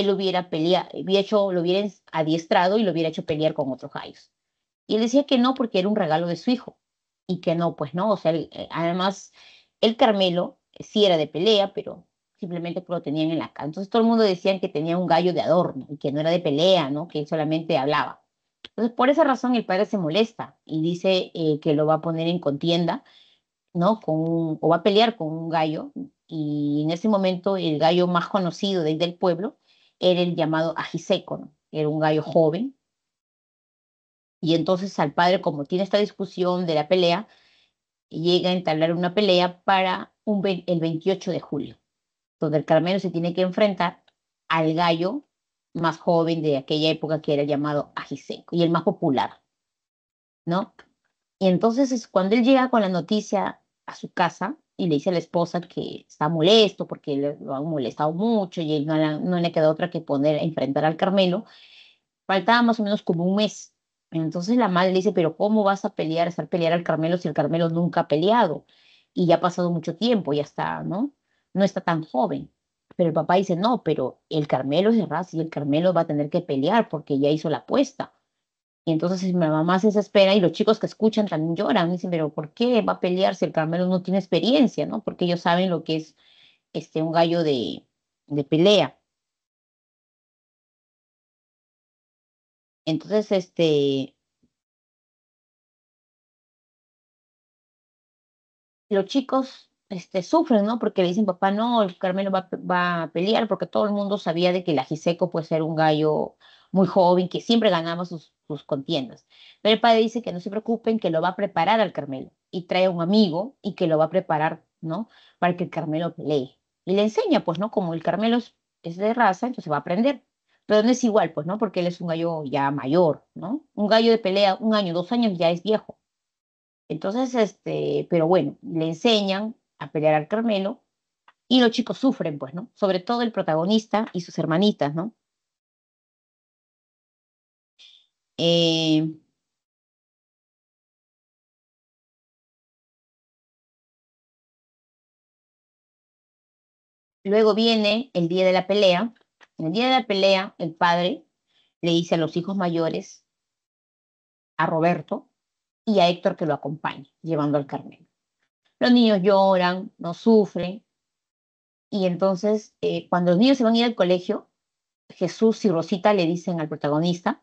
él hubiera peleado, hecho, lo hubiera adiestrado y lo hubiera hecho pelear con otros gallos. Y él decía que no porque era un regalo de su hijo y que no, pues no, o sea, eh, además el Carmelo sí era de pelea, pero simplemente pues, lo tenían en la casa. Entonces todo el mundo decían que tenía un gallo de adorno y que no era de pelea, ¿no? Que solamente hablaba. Entonces por esa razón el padre se molesta y dice eh, que lo va a poner en contienda, ¿no? Con o va a pelear con un gallo y en ese momento el gallo más conocido de, del pueblo era el llamado ajiseco, era un gallo joven. Y entonces al padre, como tiene esta discusión de la pelea, llega a entablar una pelea para el 28 de julio, donde el Carmelo se tiene que enfrentar al gallo más joven de aquella época que era llamado ajiseco y el más popular, ¿no? Y entonces es cuando él llega con la noticia a su casa, y le dice a la esposa que está molesto porque lo han molestado mucho y él no, le queda otra que poner, a enfrentar al Carmelo. Faltaba más o menos como un mes. Entonces la madre le dice, pero ¿cómo vas a pelear, estar pelear al Carmelo si el Carmelo nunca ha peleado? Y ya ha pasado mucho tiempo, ya está, ¿no? No está tan joven. Pero el papá dice, no, pero el Carmelo es de raza y el Carmelo va a tener que pelear porque ya hizo la apuesta. Y entonces mi mamá se desespera y los chicos que escuchan también lloran. Dicen, pero ¿por qué va a pelear si el Carmelo no tiene experiencia? ¿no? Porque ellos saben lo que es este, un gallo de, pelea. Entonces, este... Los chicos este, sufren, ¿no? Porque le dicen, papá, no, el Carmelo va, va, a pelear, porque todo el mundo sabía de que el ajiseco puede ser un gallo, muy joven, que siempre ganaba sus, contiendas. Pero el padre dice que no se preocupen, que lo va a preparar al Carmelo y trae a un amigo y que lo va a preparar, ¿no? Para que el Carmelo pelee. Y le enseña, pues, ¿no? Como el Carmelo es, es de raza, entonces va a aprender. Pero no es igual, pues, ¿no? Porque él es un gallo ya mayor, ¿no? Un gallo de pelea, un año, dos años, ya es viejo. Entonces, este, pero bueno, le enseñan a pelear al Carmelo y los chicos sufren, pues, ¿no? Sobre todo el protagonista y sus hermanitas, ¿no? Eh, luego viene el día de la pelea. En el día de la pelea, el padre le dice a los hijos mayores, a Roberto y a Héctor que lo acompañe, llevando al Carmen. Los niños lloran, no sufren. Y entonces, eh, cuando los niños se van a ir al colegio, Jesús y Rosita le dicen al protagonista,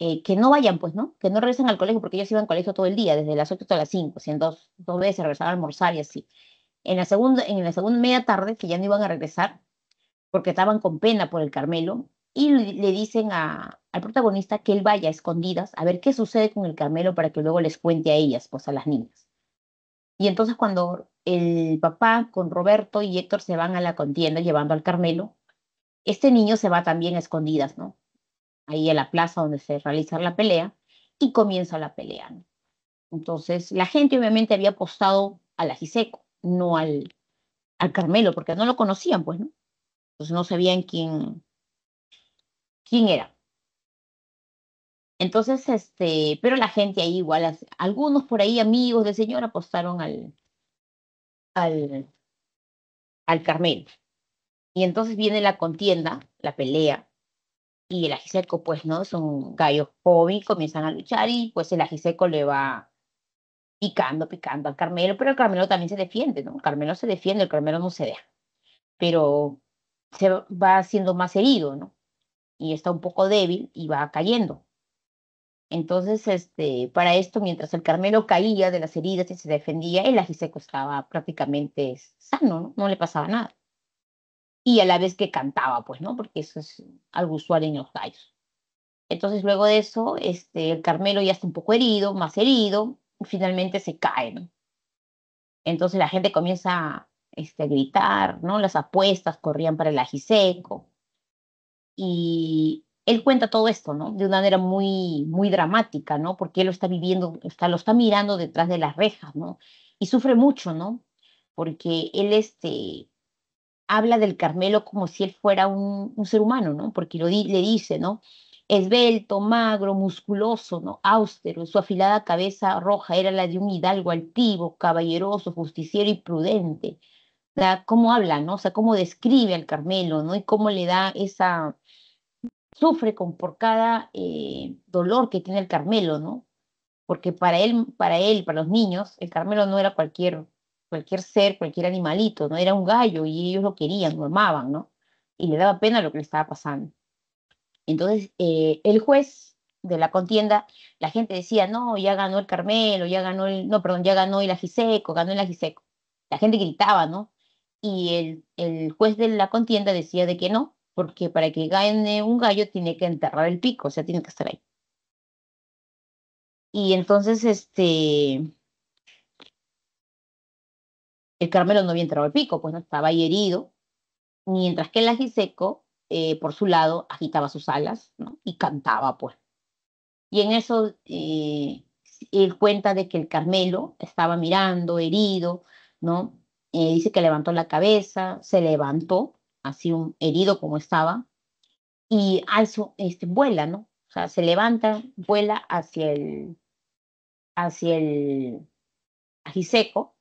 eh, que no vayan, pues, ¿no? Que no regresen al colegio, porque ellos iban al colegio todo el día, desde las 8 hasta las 5, y en dos, dos veces regresaban a almorzar y así. En la, segunda, en la segunda media tarde, que ya no iban a regresar, porque estaban con pena por el Carmelo, y le dicen al protagonista que él vaya a escondidas a ver qué sucede con el Carmelo para que luego les cuente a ellas, pues a las niñas. Y entonces cuando el papá con Roberto y Héctor se van a la contienda llevando al Carmelo, este niño se va también a escondidas, ¿no? ahí a la plaza donde se realiza la pelea, y comienza la pelea. Entonces, la gente obviamente había apostado al Ajiseco, no al, al Carmelo, porque no lo conocían, pues, ¿no? Entonces no sabían quién, quién era. Entonces, este, pero la gente ahí igual, algunos por ahí amigos del señor apostaron al, al, al Carmelo. Y entonces viene la contienda, la pelea, y el ajiseco, pues, ¿no? Son gallos joven, comienzan a luchar y pues el ajiseco le va picando, picando al Carmelo, pero el Carmelo también se defiende, ¿no? El Carmelo se defiende, el Carmelo no se deja, pero se va siendo más herido, ¿no? Y está un poco débil y va cayendo. Entonces, este, para esto, mientras el Carmelo caía de las heridas y se defendía, el ajiseco estaba prácticamente sano, ¿no? No le pasaba nada y a la vez que cantaba, pues, ¿no? Porque eso es algo usual en los gallos. Entonces, luego de eso, este, el Carmelo ya está un poco herido, más herido, y finalmente se cae, ¿no? Entonces la gente comienza este, a gritar, ¿no? Las apuestas corrían para el ajiseco. Y él cuenta todo esto, ¿no? De una manera muy, muy dramática, ¿no? Porque él lo está viviendo, está, lo está mirando detrás de las rejas, ¿no? Y sufre mucho, ¿no? Porque él, este, habla del Carmelo como si él fuera un, ser humano, ¿no? Porque lo le dice, ¿no? Esbelto, magro, musculoso, ¿no? Austero, su afilada cabeza roja era la de un hidalgo altivo, caballeroso, justiciero y prudente. cómo habla, ¿no? O sea, cómo describe al Carmelo, ¿no? Y cómo le da esa... Sufre con, por cada eh, dolor que tiene el Carmelo, ¿no? Porque para él, para él, para los niños, el Carmelo no era cualquier cualquier ser, cualquier animalito, ¿no? Era un gallo y ellos lo querían, lo amaban, ¿no? Y le daba pena lo que le estaba pasando. Entonces, eh, el juez de la contienda, la gente decía, no, ya ganó el Carmelo, ya ganó el, no, perdón, ya ganó el Ajiseco, ganó el Ajiseco. La gente gritaba, ¿no? Y el, el juez de la contienda decía de que no, porque para que gane un gallo tiene que enterrar el pico, o sea, tiene que estar ahí. Y entonces, este, el Carmelo no había entrado al pico, pues no estaba ahí herido, mientras que el ajiseco, eh, por su lado, agitaba sus alas y cantaba, pues. Y en eso eh, él cuenta de que el Carmelo estaba mirando, herido, ¿no? Eh, dice que levantó la cabeza, se levantó, así un herido como estaba, y alzo, este, vuela, ¿no? O sea, se levanta, vuela hacia el, hacia el ajiseco,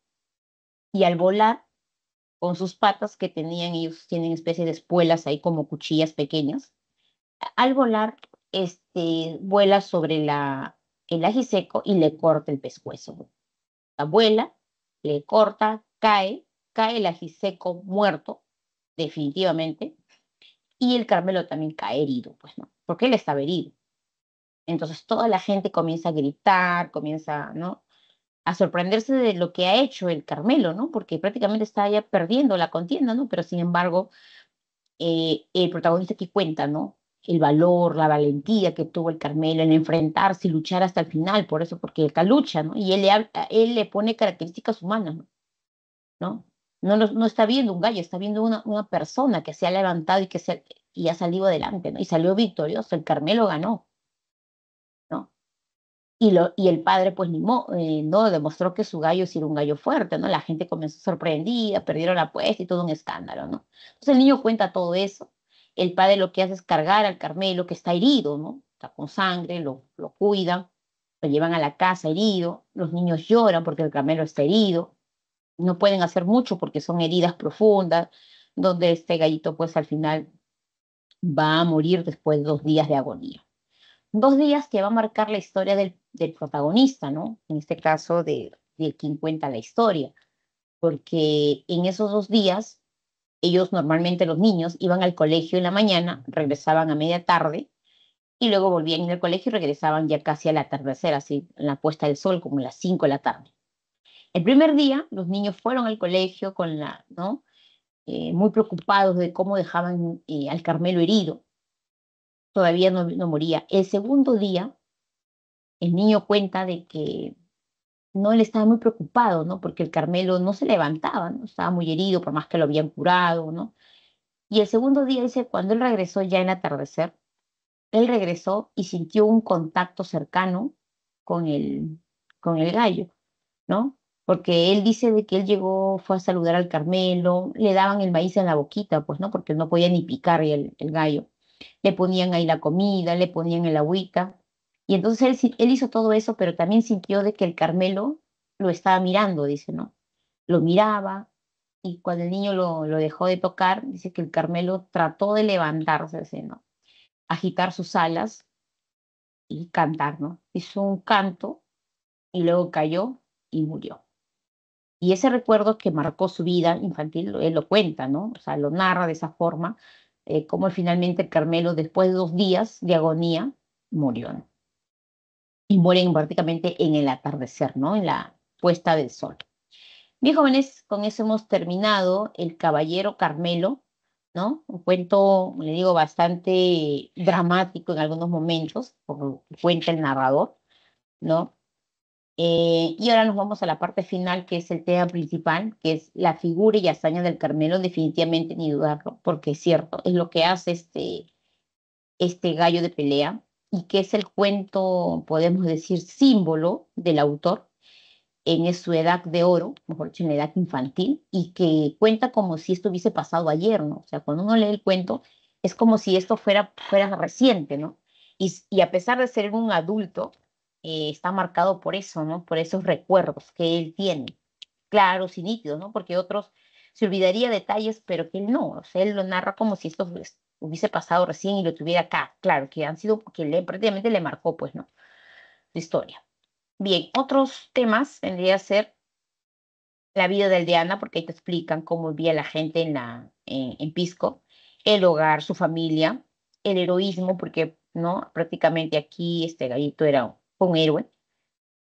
y al volar con sus patas que tenían, ellos tienen especie de espuelas ahí como cuchillas pequeñas, al volar, este, vuela sobre la, el ají seco y le corta el pescuezo. La vuela, le corta, cae, cae el ají seco muerto, definitivamente, y el Carmelo también cae herido, pues no, porque él estaba herido. Entonces toda la gente comienza a gritar, comienza, ¿no? a sorprenderse de lo que ha hecho el Carmelo, ¿no? Porque prácticamente está ya perdiendo la contienda, ¿no? Pero sin embargo, eh, el protagonista que cuenta, ¿no? El valor, la valentía que tuvo el Carmelo en enfrentarse y luchar hasta el final, por eso, porque él lucha, ¿no? Y él le, él le pone características humanas, ¿no? ¿No? está viendo un gallo, está viendo una, una persona que se ha levantado y que se, y ha salido adelante, ¿no? Y salió victorioso, el Carmelo ganó. Y, lo, y el padre, pues, ni eh, no demostró que su gallo sí era un gallo fuerte, ¿no? La gente comenzó sorprendida, perdieron la apuesta y todo un escándalo, ¿no? Entonces el niño cuenta todo eso. El padre lo que hace es cargar al Carmelo, que está herido, ¿no? Está con sangre, lo, lo cuidan, lo llevan a la casa herido. Los niños lloran porque el Carmelo está herido. No pueden hacer mucho porque son heridas profundas, donde este gallito, pues, al final va a morir después de dos días de agonía dos días que va a marcar la historia del, protagonista, ¿no? En este caso, de, quien cuenta la historia. Porque en esos dos días, ellos normalmente, los niños, iban al colegio en la mañana, regresaban a media tarde, y luego volvían al colegio y regresaban ya casi a la atardecer, así, en la puesta del sol, como a las 5 de la tarde. El primer día, los niños fueron al colegio con la, ¿no? Eh, muy preocupados de cómo dejaban eh, al Carmelo herido todavía no, moría. El segundo día, el niño cuenta de que no le estaba muy preocupado, ¿no? Porque el Carmelo no se levantaba, ¿no? Estaba muy herido, por más que lo habían curado, ¿no? Y el segundo día dice, cuando él regresó ya en atardecer, él regresó y sintió un contacto cercano con el, con el gallo, ¿no? Porque él dice de que él llegó, fue a saludar al Carmelo, le daban el maíz en la boquita, pues, ¿no? Porque no podía ni picar el gallo le ponían ahí la comida, le ponían el agüita. Y entonces él, hizo todo eso, pero también sintió de que el Carmelo lo estaba mirando, dice, ¿no? Lo miraba y cuando el niño lo, lo dejó de tocar, dice que el Carmelo trató de levantarse, dice, ¿no? Agitar sus alas y cantar, ¿no? Hizo un canto y luego cayó y murió. Y ese recuerdo que marcó su vida infantil, él lo cuenta, ¿no? O sea, lo narra de esa forma, eh, como finalmente Carmelo, después de dos días de agonía, murió. Y mueren prácticamente en el atardecer, ¿no? En la puesta del sol. Bien, jóvenes, con eso hemos terminado El Caballero Carmelo, ¿no? Un cuento, le digo, bastante dramático en algunos momentos, por cuenta el narrador, ¿no? Eh, y ahora nos vamos a la parte final, que es el tema principal, que es la figura y hazaña del Carmelo, definitivamente ni dudarlo, porque es cierto, es lo que hace este, este gallo de pelea y que es el cuento, podemos decir, símbolo del autor en su edad de oro, mejor dicho, en la edad infantil, y que cuenta como si esto hubiese pasado ayer, ¿no? O sea, cuando uno lee el cuento, es como si esto fuera, fuera reciente, ¿no? y a pesar de ser un adulto, eh, está marcado por eso, ¿no? Por esos recuerdos que él tiene, claros y nítidos, ¿no? Porque otros se olvidaría detalles, pero que él no, o sea, él lo narra como si esto hubiese pasado recién y lo tuviera acá, claro, que han sido, que le, prácticamente le marcó, pues, ¿no? Su historia. Bien, otros temas vendría a ser la vida de aldeana, porque ahí te explican cómo vivía la gente en, en Pisco, el hogar, su familia, el heroísmo, porque no prácticamente aquí este gallito era un héroe.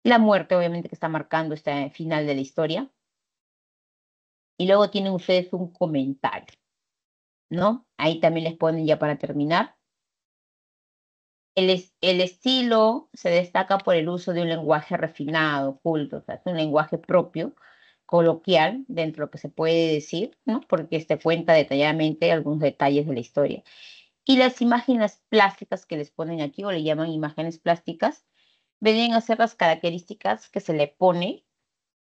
La muerte, obviamente, que está marcando este final de la historia. Y luego tienen ustedes un comentario, ¿no? Ahí también les ponen ya para terminar. El, el estilo se destaca por el uso de un lenguaje refinado, culto, o sea, es un lenguaje propio, coloquial, dentro de lo que se puede decir, ¿no? Porque este cuenta detalladamente algunos detalles de la historia y las imágenes plásticas que les ponen aquí o le llaman imágenes plásticas venían a ser las características que se le pone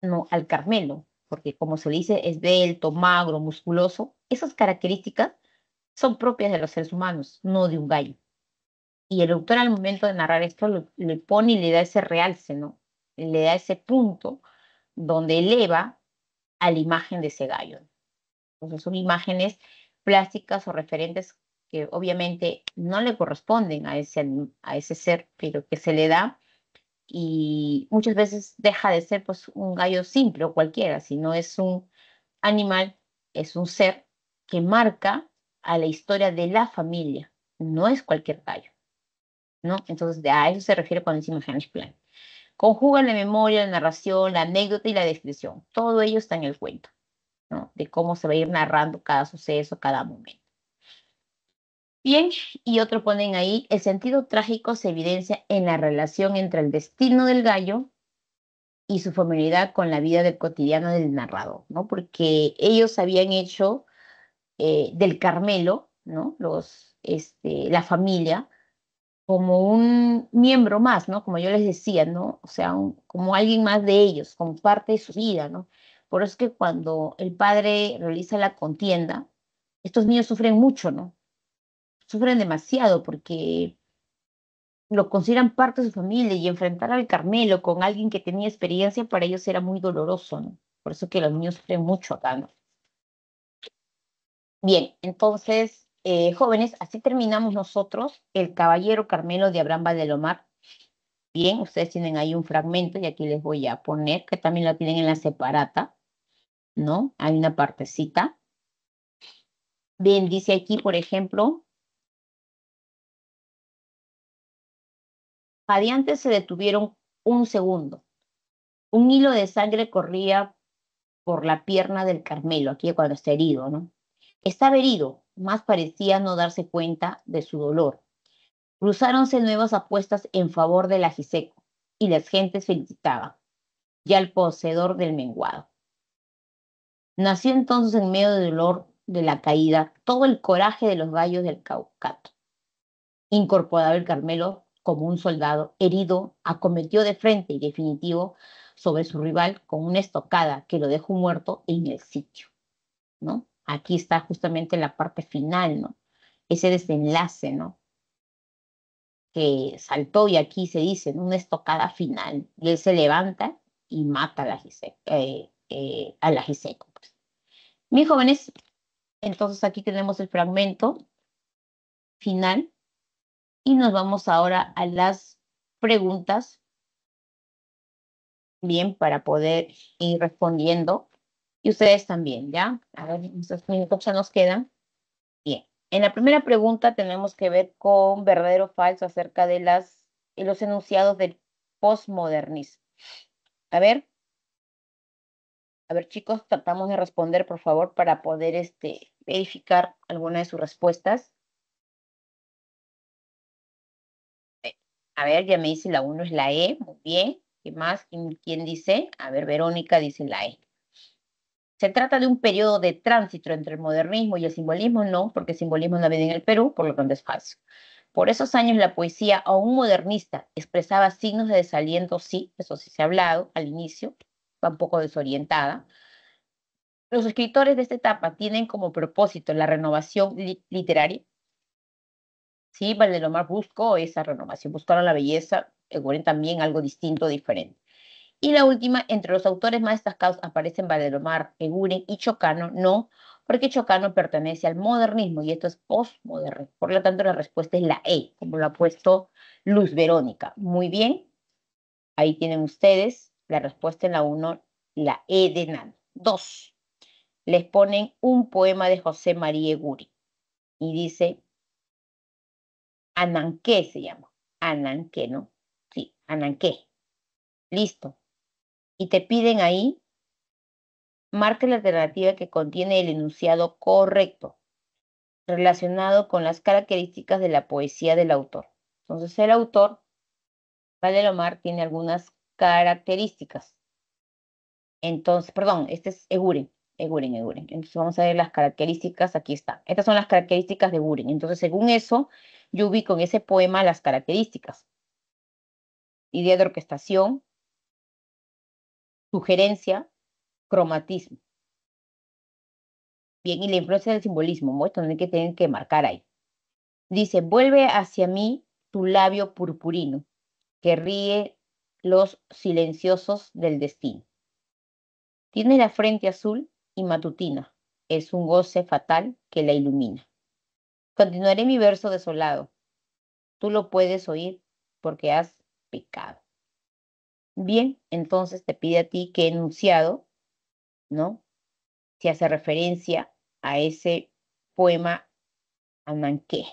¿no? al Carmelo, porque como se le dice, esbelto, magro, musculoso, esas características son propias de los seres humanos, no de un gallo. Y el autor al momento de narrar esto le pone y le da ese realce, ¿no? Le da ese punto donde eleva a la imagen de ese gallo. Entonces son imágenes plásticas o referentes que obviamente no le corresponden a ese, a ese ser, pero que se le da y muchas veces deja de ser pues un gallo simple o cualquiera, sino es un animal, es un ser que marca a la historia de la familia, no es cualquier gallo, ¿no? Entonces a eso se refiere cuando decimos Henry's Plan. Conjuga la memoria, la narración, la anécdota y la descripción, todo ello está en el cuento, ¿no? De cómo se va a ir narrando cada suceso, cada momento. Bien, y otro ponen ahí, el sentido trágico se evidencia en la relación entre el destino del gallo y su familiaridad con la vida del cotidiano del narrador, ¿no? Porque ellos habían hecho eh, del Carmelo, ¿no? Los, este, la familia, como un miembro más, ¿no? Como yo les decía, ¿no? O sea, como alguien más de ellos, como parte de su vida, ¿no? Por eso es que cuando el padre realiza la contienda, estos niños sufren mucho, ¿no? sufren demasiado porque lo consideran parte de su familia y enfrentar al Carmelo con alguien que tenía experiencia para ellos era muy doloroso, ¿no? Por eso que los niños sufren mucho acá, ¿no? Bien, entonces, eh, jóvenes, así terminamos nosotros el Caballero Carmelo de Abraham Valdelomar. Bien, ustedes tienen ahí un fragmento y aquí les voy a poner, que también lo tienen en la separata, ¿no? Hay una partecita. Bien, dice aquí, por ejemplo, Jadeantes se detuvieron un segundo. Un hilo de sangre corría por la pierna del Carmelo, aquí cuando está herido, ¿no? Estaba herido, más parecía no darse cuenta de su dolor. Cruzáronse nuevas apuestas en favor del ajiseco y las gentes felicitaban, ya al poseedor del menguado. Nació entonces en medio del dolor de la caída todo el coraje de los gallos del Caucato. Incorporado el Carmelo, como un soldado herido, acometió de frente y definitivo sobre su rival con una estocada que lo dejó muerto en el sitio, ¿no? Aquí está justamente la parte final, ¿no? Ese desenlace, ¿no? Que saltó y aquí se dice, una estocada final. Y él se levanta y mata a la Giseco. Eh, eh, a Mis jóvenes, pues. entonces aquí tenemos el fragmento final y nos vamos ahora a las preguntas. Bien, para poder ir respondiendo. Y ustedes también, ¿ya? A ver, nuestras minutos ya nos quedan. Bien. En la primera pregunta tenemos que ver con verdadero o falso acerca de las, los enunciados del postmodernismo. A ver. A ver, chicos, tratamos de responder, por favor, para poder este, verificar alguna de sus respuestas. A ver, ya me dice la 1 es la E, muy bien. ¿Qué más? ¿Quién, dice? A ver, Verónica dice la E. ¿Se trata de un periodo de tránsito entre el modernismo y el simbolismo? No, porque el simbolismo no viene en el Perú, por lo tanto es falso. Por esos años la poesía, aún modernista, expresaba signos de desaliento, sí, eso sí se ha hablado al inicio, va un poco desorientada. Los escritores de esta etapa tienen como propósito la renovación literaria, Sí, Valdelomar buscó esa renovación, buscaron la belleza, Eguren también algo distinto, diferente. Y la última, entre los autores más destacados aparecen Valdelomar, Eguren y Chocano, no, porque Chocano pertenece al modernismo y esto es postmodernismo. Por lo tanto, la respuesta es la E, como lo ha puesto Luz Verónica. Muy bien, ahí tienen ustedes la respuesta en la 1, la E de Nano. 2. Les ponen un poema de José María Eguren y dice Ananqué se llama. Ananqué, ¿no? Sí, Ananqué. Listo. Y te piden ahí, marca la alternativa que contiene el enunciado correcto, relacionado con las características de la poesía del autor. Entonces, el autor, Valerio Omar, tiene algunas características. Entonces, perdón, este es Eguren, Eguren, Eguren. Entonces vamos a ver las características, aquí está. Estas son las características de Eguren. Entonces, según eso, yo ubico en ese poema las características. Idea de orquestación, sugerencia, cromatismo. Bien, y la influencia del simbolismo, Esto Esto que tienen que marcar ahí. Dice, vuelve hacia mí tu labio purpurino, que ríe los silenciosos del destino. Tiene la frente azul y matutina, es un goce fatal que la ilumina. Continuaré mi verso desolado. Tú lo puedes oír porque has pecado. Bien, entonces te pide a ti que enunciado, ¿no? Si hace referencia a ese poema Ananqué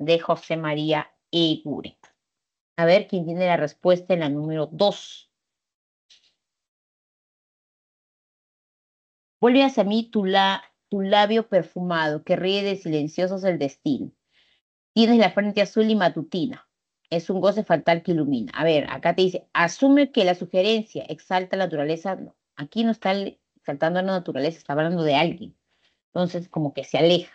de José María Eguren. A ver quién tiene la respuesta en la número dos. Vuelve a mí tú la tu labio perfumado que ríe de silenciosos el destino. Tienes la frente azul y matutina. Es un goce fatal que ilumina. A ver, acá te dice, asume que la sugerencia exalta la naturaleza. No, aquí no está exaltando la naturaleza, está hablando de alguien. Entonces, como que se aleja.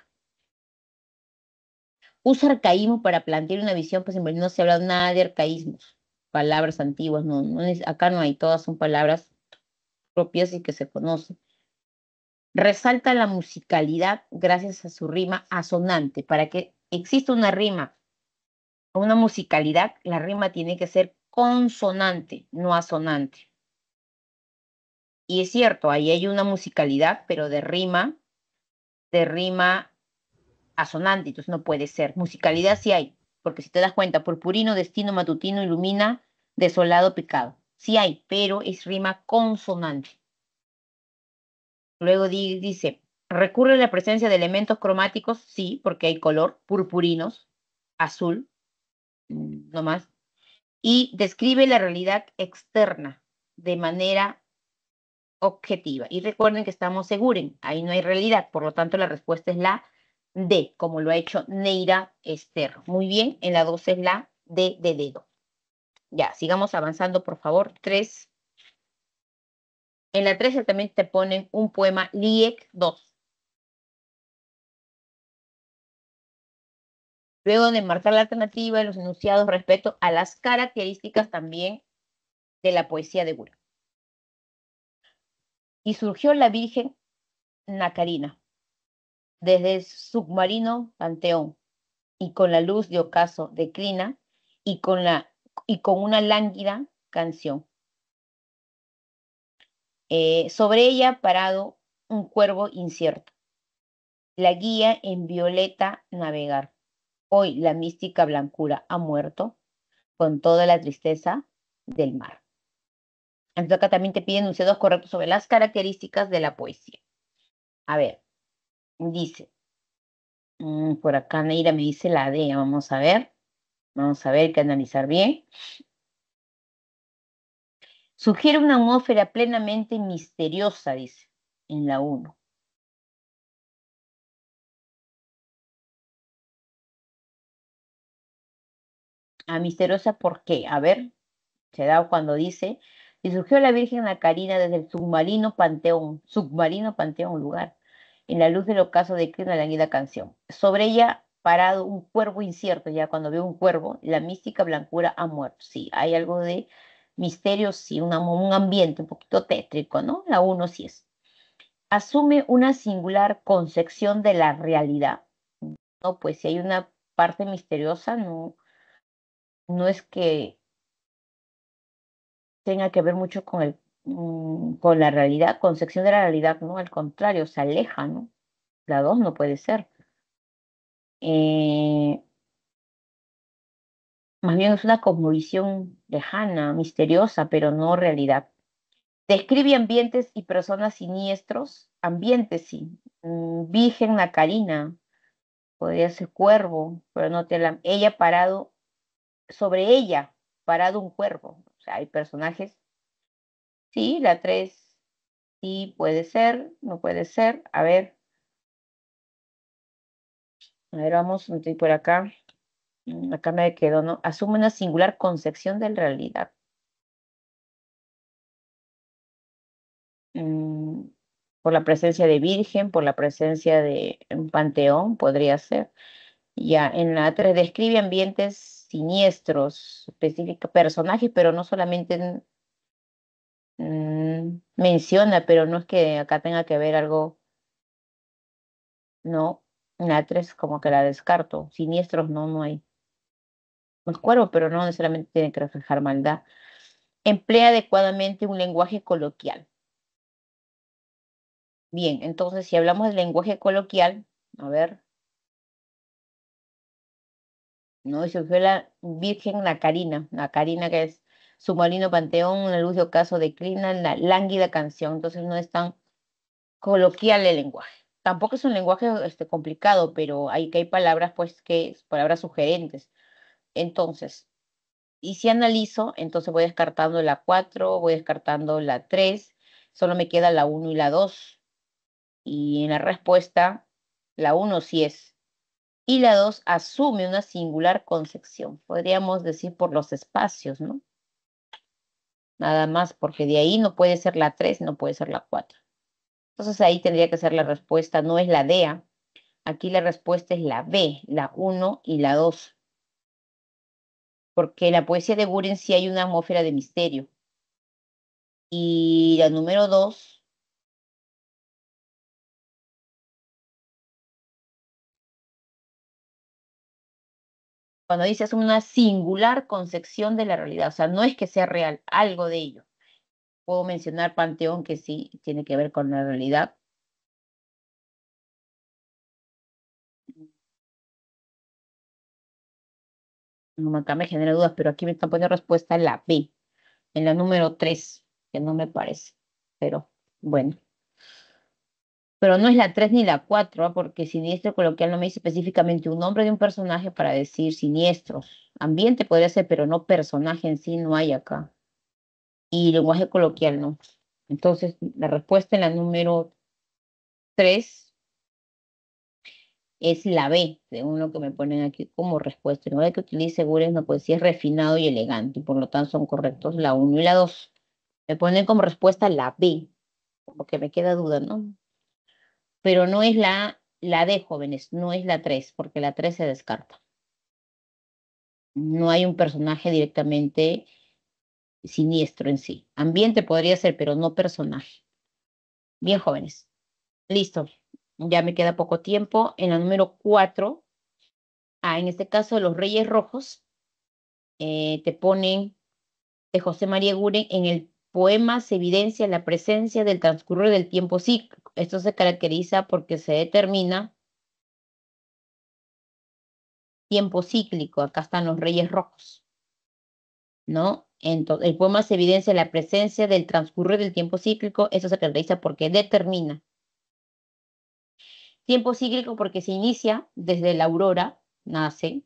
Usa arcaísmo para plantear una visión, pues en no se habla nada de arcaísmos, palabras antiguas, no, no acá no hay, todas son palabras propias y que se conocen resalta la musicalidad gracias a su rima asonante. Para que exista una rima una musicalidad, la rima tiene que ser consonante, no asonante. Y es cierto, ahí hay una musicalidad, pero de rima, de rima asonante, entonces no puede ser. Musicalidad sí hay, porque si te das cuenta, purpurino, destino, matutino, ilumina, desolado, picado. Sí hay, pero es rima consonante. Luego dice, recurre la presencia de elementos cromáticos, sí, porque hay color, purpurinos, azul, mm, no más. Y describe la realidad externa de manera objetiva. Y recuerden que estamos seguros, ahí no hay realidad, por lo tanto la respuesta es la D, como lo ha hecho Neira Esther. Muy bien, en la 2 es la D de dedo. Ya, sigamos avanzando, por favor. tres en la 13 también te ponen un poema LIEC 2. Luego de marcar la alternativa y los enunciados respecto a las características también de la poesía de Gura. Y surgió la Virgen Nacarina, desde el submarino Panteón, y con la luz de ocaso de y y con una lánguida canción. Eh, sobre ella parado un cuervo incierto. La guía en violeta navegar. Hoy la mística blancura ha muerto con toda la tristeza del mar. Entonces acá también te piden enunciados correcto sobre las características de la poesía. A ver, dice, mm, por acá Neira me dice la D, vamos a ver, vamos a ver, que analizar bien. Sugiere una atmósfera plenamente misteriosa, dice, en la 1. A ah, misteriosa, ¿por qué? A ver, se da cuando dice, y surgió la Virgen Carina desde el submarino Panteón, submarino Panteón lugar, en la luz del ocaso de que una canción. Sobre ella parado un cuervo incierto, ya cuando veo un cuervo, la mística blancura ha muerto. Sí, hay algo de misterios y un ambiente un poquito tétrico, ¿no? La uno sí es. Asume una singular concepción de la realidad. No, pues si hay una parte misteriosa, no, no es que tenga que ver mucho con, el, mm, con la realidad, concepción de la realidad, ¿no? Al contrario, se aleja, ¿no? La dos no puede ser. Eh, más bien es una cosmovisión lejana, misteriosa, pero no realidad. Describe ambientes y personas siniestros, ambientes sí. Mm, virgen la carina. podría ser cuervo, pero no te la... Ella parado, sobre ella parado un cuervo. O sea, hay personajes. Sí, la tres. sí, puede ser, no puede ser. A ver. A ver, vamos, por acá. Mm, acá me quedo, ¿no? Asume una singular concepción de la realidad. Mm, por la presencia de Virgen, por la presencia de un panteón, podría ser. Ya, en la 3 describe ambientes siniestros, específicos personajes, pero no solamente mm, menciona, pero no es que acá tenga que ver algo, no, en la 3 como que la descarto, siniestros no, no hay el cuervo, pero no necesariamente tiene que reflejar maldad. Emplea adecuadamente un lenguaje coloquial. Bien, entonces si hablamos del lenguaje coloquial, a ver. No, y surgió la Virgen la Carina, la Carina que es su submarino panteón, la luz de ocaso declina, la lánguida canción, entonces no es tan coloquial el lenguaje. Tampoco es un lenguaje este, complicado, pero hay que hay palabras, pues, que palabras sugerentes. Entonces, y si analizo, entonces voy descartando la 4, voy descartando la 3, solo me queda la 1 y la 2. Y en la respuesta, la 1 sí es. Y la 2 asume una singular concepción, podríamos decir por los espacios, ¿no? Nada más, porque de ahí no puede ser la 3, no puede ser la 4. Entonces ahí tendría que ser la respuesta, no es la DEA. Aquí la respuesta es la B, la 1 y la 2 porque en la poesía de Buren sí hay una atmósfera de misterio. Y la número dos. Cuando dice es una singular concepción de la realidad, o sea, no es que sea real, algo de ello. Puedo mencionar Panteón, que sí tiene que ver con la realidad, acá me genera dudas, pero aquí me están poniendo respuesta en la B, en la número 3, que no me parece, pero bueno. Pero no es la 3 ni la 4, ¿ah? porque siniestro coloquial no me dice específicamente un nombre de un personaje para decir siniestro. Ambiente podría ser, pero no personaje en sí, no hay acá. Y lenguaje coloquial no. Entonces, la respuesta en la número 3 es la B, según lo que me ponen aquí como respuesta. No hay que utilice seguros no, pues sí es refinado y elegante, y por lo tanto son correctos la 1 y la 2. Me ponen como respuesta la B, porque me queda duda, ¿no? Pero no es la, la D, jóvenes, no es la 3, porque la 3 se descarta. No hay un personaje directamente siniestro en sí. Ambiente podría ser, pero no personaje. Bien, jóvenes. Listo ya me queda poco tiempo. En la número 4, ah, en este caso los Reyes Rojos, eh, te ponen de José María Guren, en el poema se evidencia la presencia del transcurrir del tiempo cíclico. Esto se caracteriza porque se determina tiempo cíclico. Acá están los Reyes Rojos. ¿No? Entonces, el poema se evidencia la presencia del transcurrir del tiempo cíclico. Esto se caracteriza porque determina Tiempo cíclico porque se inicia desde la aurora, nace,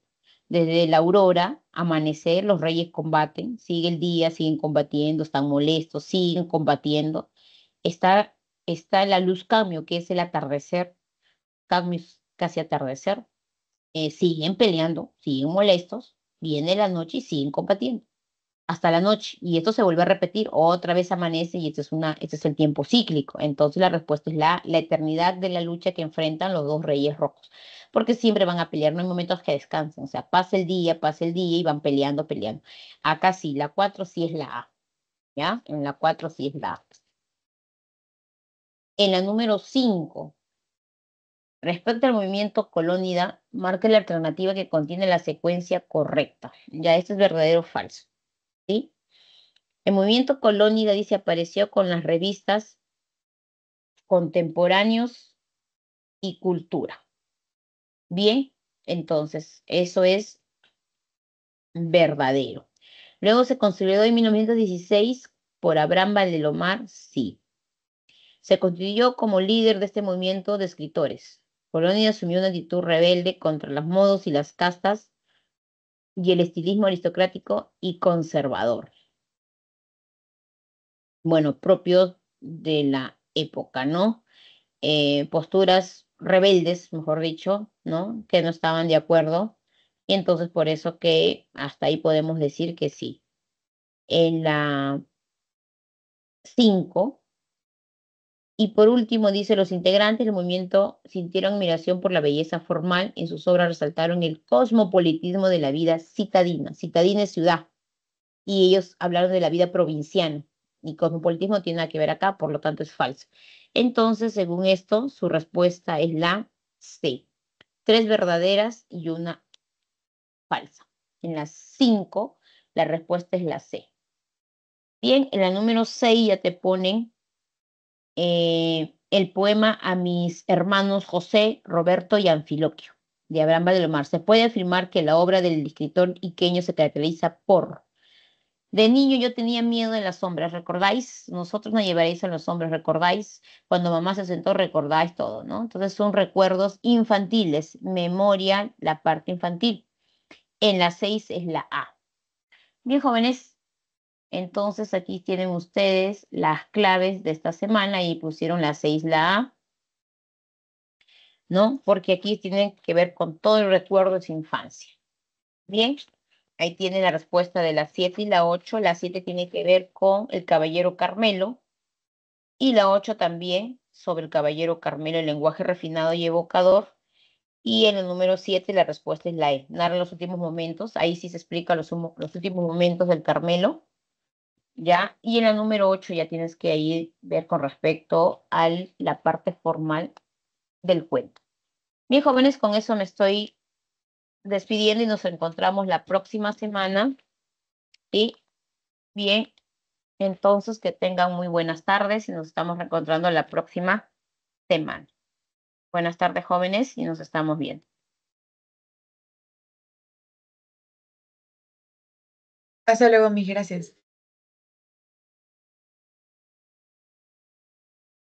desde la aurora, amanecer, los reyes combaten, sigue el día, siguen combatiendo, están molestos, siguen combatiendo. Está, está la luz cambio, que es el atardecer, cambios casi atardecer. Eh, siguen peleando, siguen molestos, viene la noche y siguen combatiendo hasta la noche y esto se vuelve a repetir, otra vez amanece y este es, una, este es el tiempo cíclico. Entonces la respuesta es la, la eternidad de la lucha que enfrentan los dos reyes rojos, porque siempre van a pelear, no hay momentos que descansen, o sea, pasa el día, pasa el día y van peleando, peleando. Acá sí, la 4 sí es la A, ¿ya? En la 4 sí es la A. En la número 5, Respecto al movimiento colónida, marque la alternativa que contiene la secuencia correcta. Ya, esto es verdadero o falso. El movimiento colónida, dice, apareció con las revistas contemporáneos y cultura. Bien, entonces, eso es verdadero. Luego se consolidó en 1916 por Abraham Valdelomar, sí. Se constituyó como líder de este movimiento de escritores. Colonia asumió una actitud rebelde contra los modos y las castas y el estilismo aristocrático y conservador. Bueno, propios de la época, ¿no? Eh, posturas rebeldes, mejor dicho, ¿no? Que no estaban de acuerdo. Y entonces por eso que hasta ahí podemos decir que sí. En la 5 y por último, dice, los integrantes del movimiento sintieron admiración por la belleza formal. En sus obras resaltaron el cosmopolitismo de la vida citadina. Citadina es ciudad. Y ellos hablaron de la vida provinciana. Y cosmopolitismo tiene nada que ver acá, por lo tanto es falso. Entonces, según esto, su respuesta es la C. Tres verdaderas y una falsa. En las cinco, la respuesta es la C. Bien, en la número 6 ya te ponen eh, el poema a mis hermanos José, Roberto y Anfiloquio, de Abraham Valdelomar. Se puede afirmar que la obra del escritor iqueño se caracteriza por... De niño yo tenía miedo de las sombras, ¿recordáis? Nosotros nos llevaréis a las sombras, ¿recordáis? Cuando mamá se sentó, recordáis todo, ¿no? Entonces son recuerdos infantiles, memoria, la parte infantil. En la 6 es la A. Bien, jóvenes, entonces aquí tienen ustedes las claves de esta semana y pusieron la 6, la A. ¿No? Porque aquí tienen que ver con todo el recuerdo de su infancia. Bien, ahí tiene la respuesta de la 7 y la 8. La 7 tiene que ver con el caballero Carmelo y la 8 también sobre el caballero Carmelo, el lenguaje refinado y evocador. Y en el número 7 la respuesta es la E. Narra los últimos momentos, ahí sí se explica los últimos momentos del Carmelo ¿ya? Y en la número 8 ya tienes que ir ver con respecto a la parte formal del cuento. Bien, jóvenes, con eso me estoy despidiendo y nos encontramos la próxima semana. Y bien, entonces que tengan muy buenas tardes y nos estamos reencontrando la próxima semana. Buenas tardes, jóvenes, y nos estamos viendo. Hasta luego, mis gracias.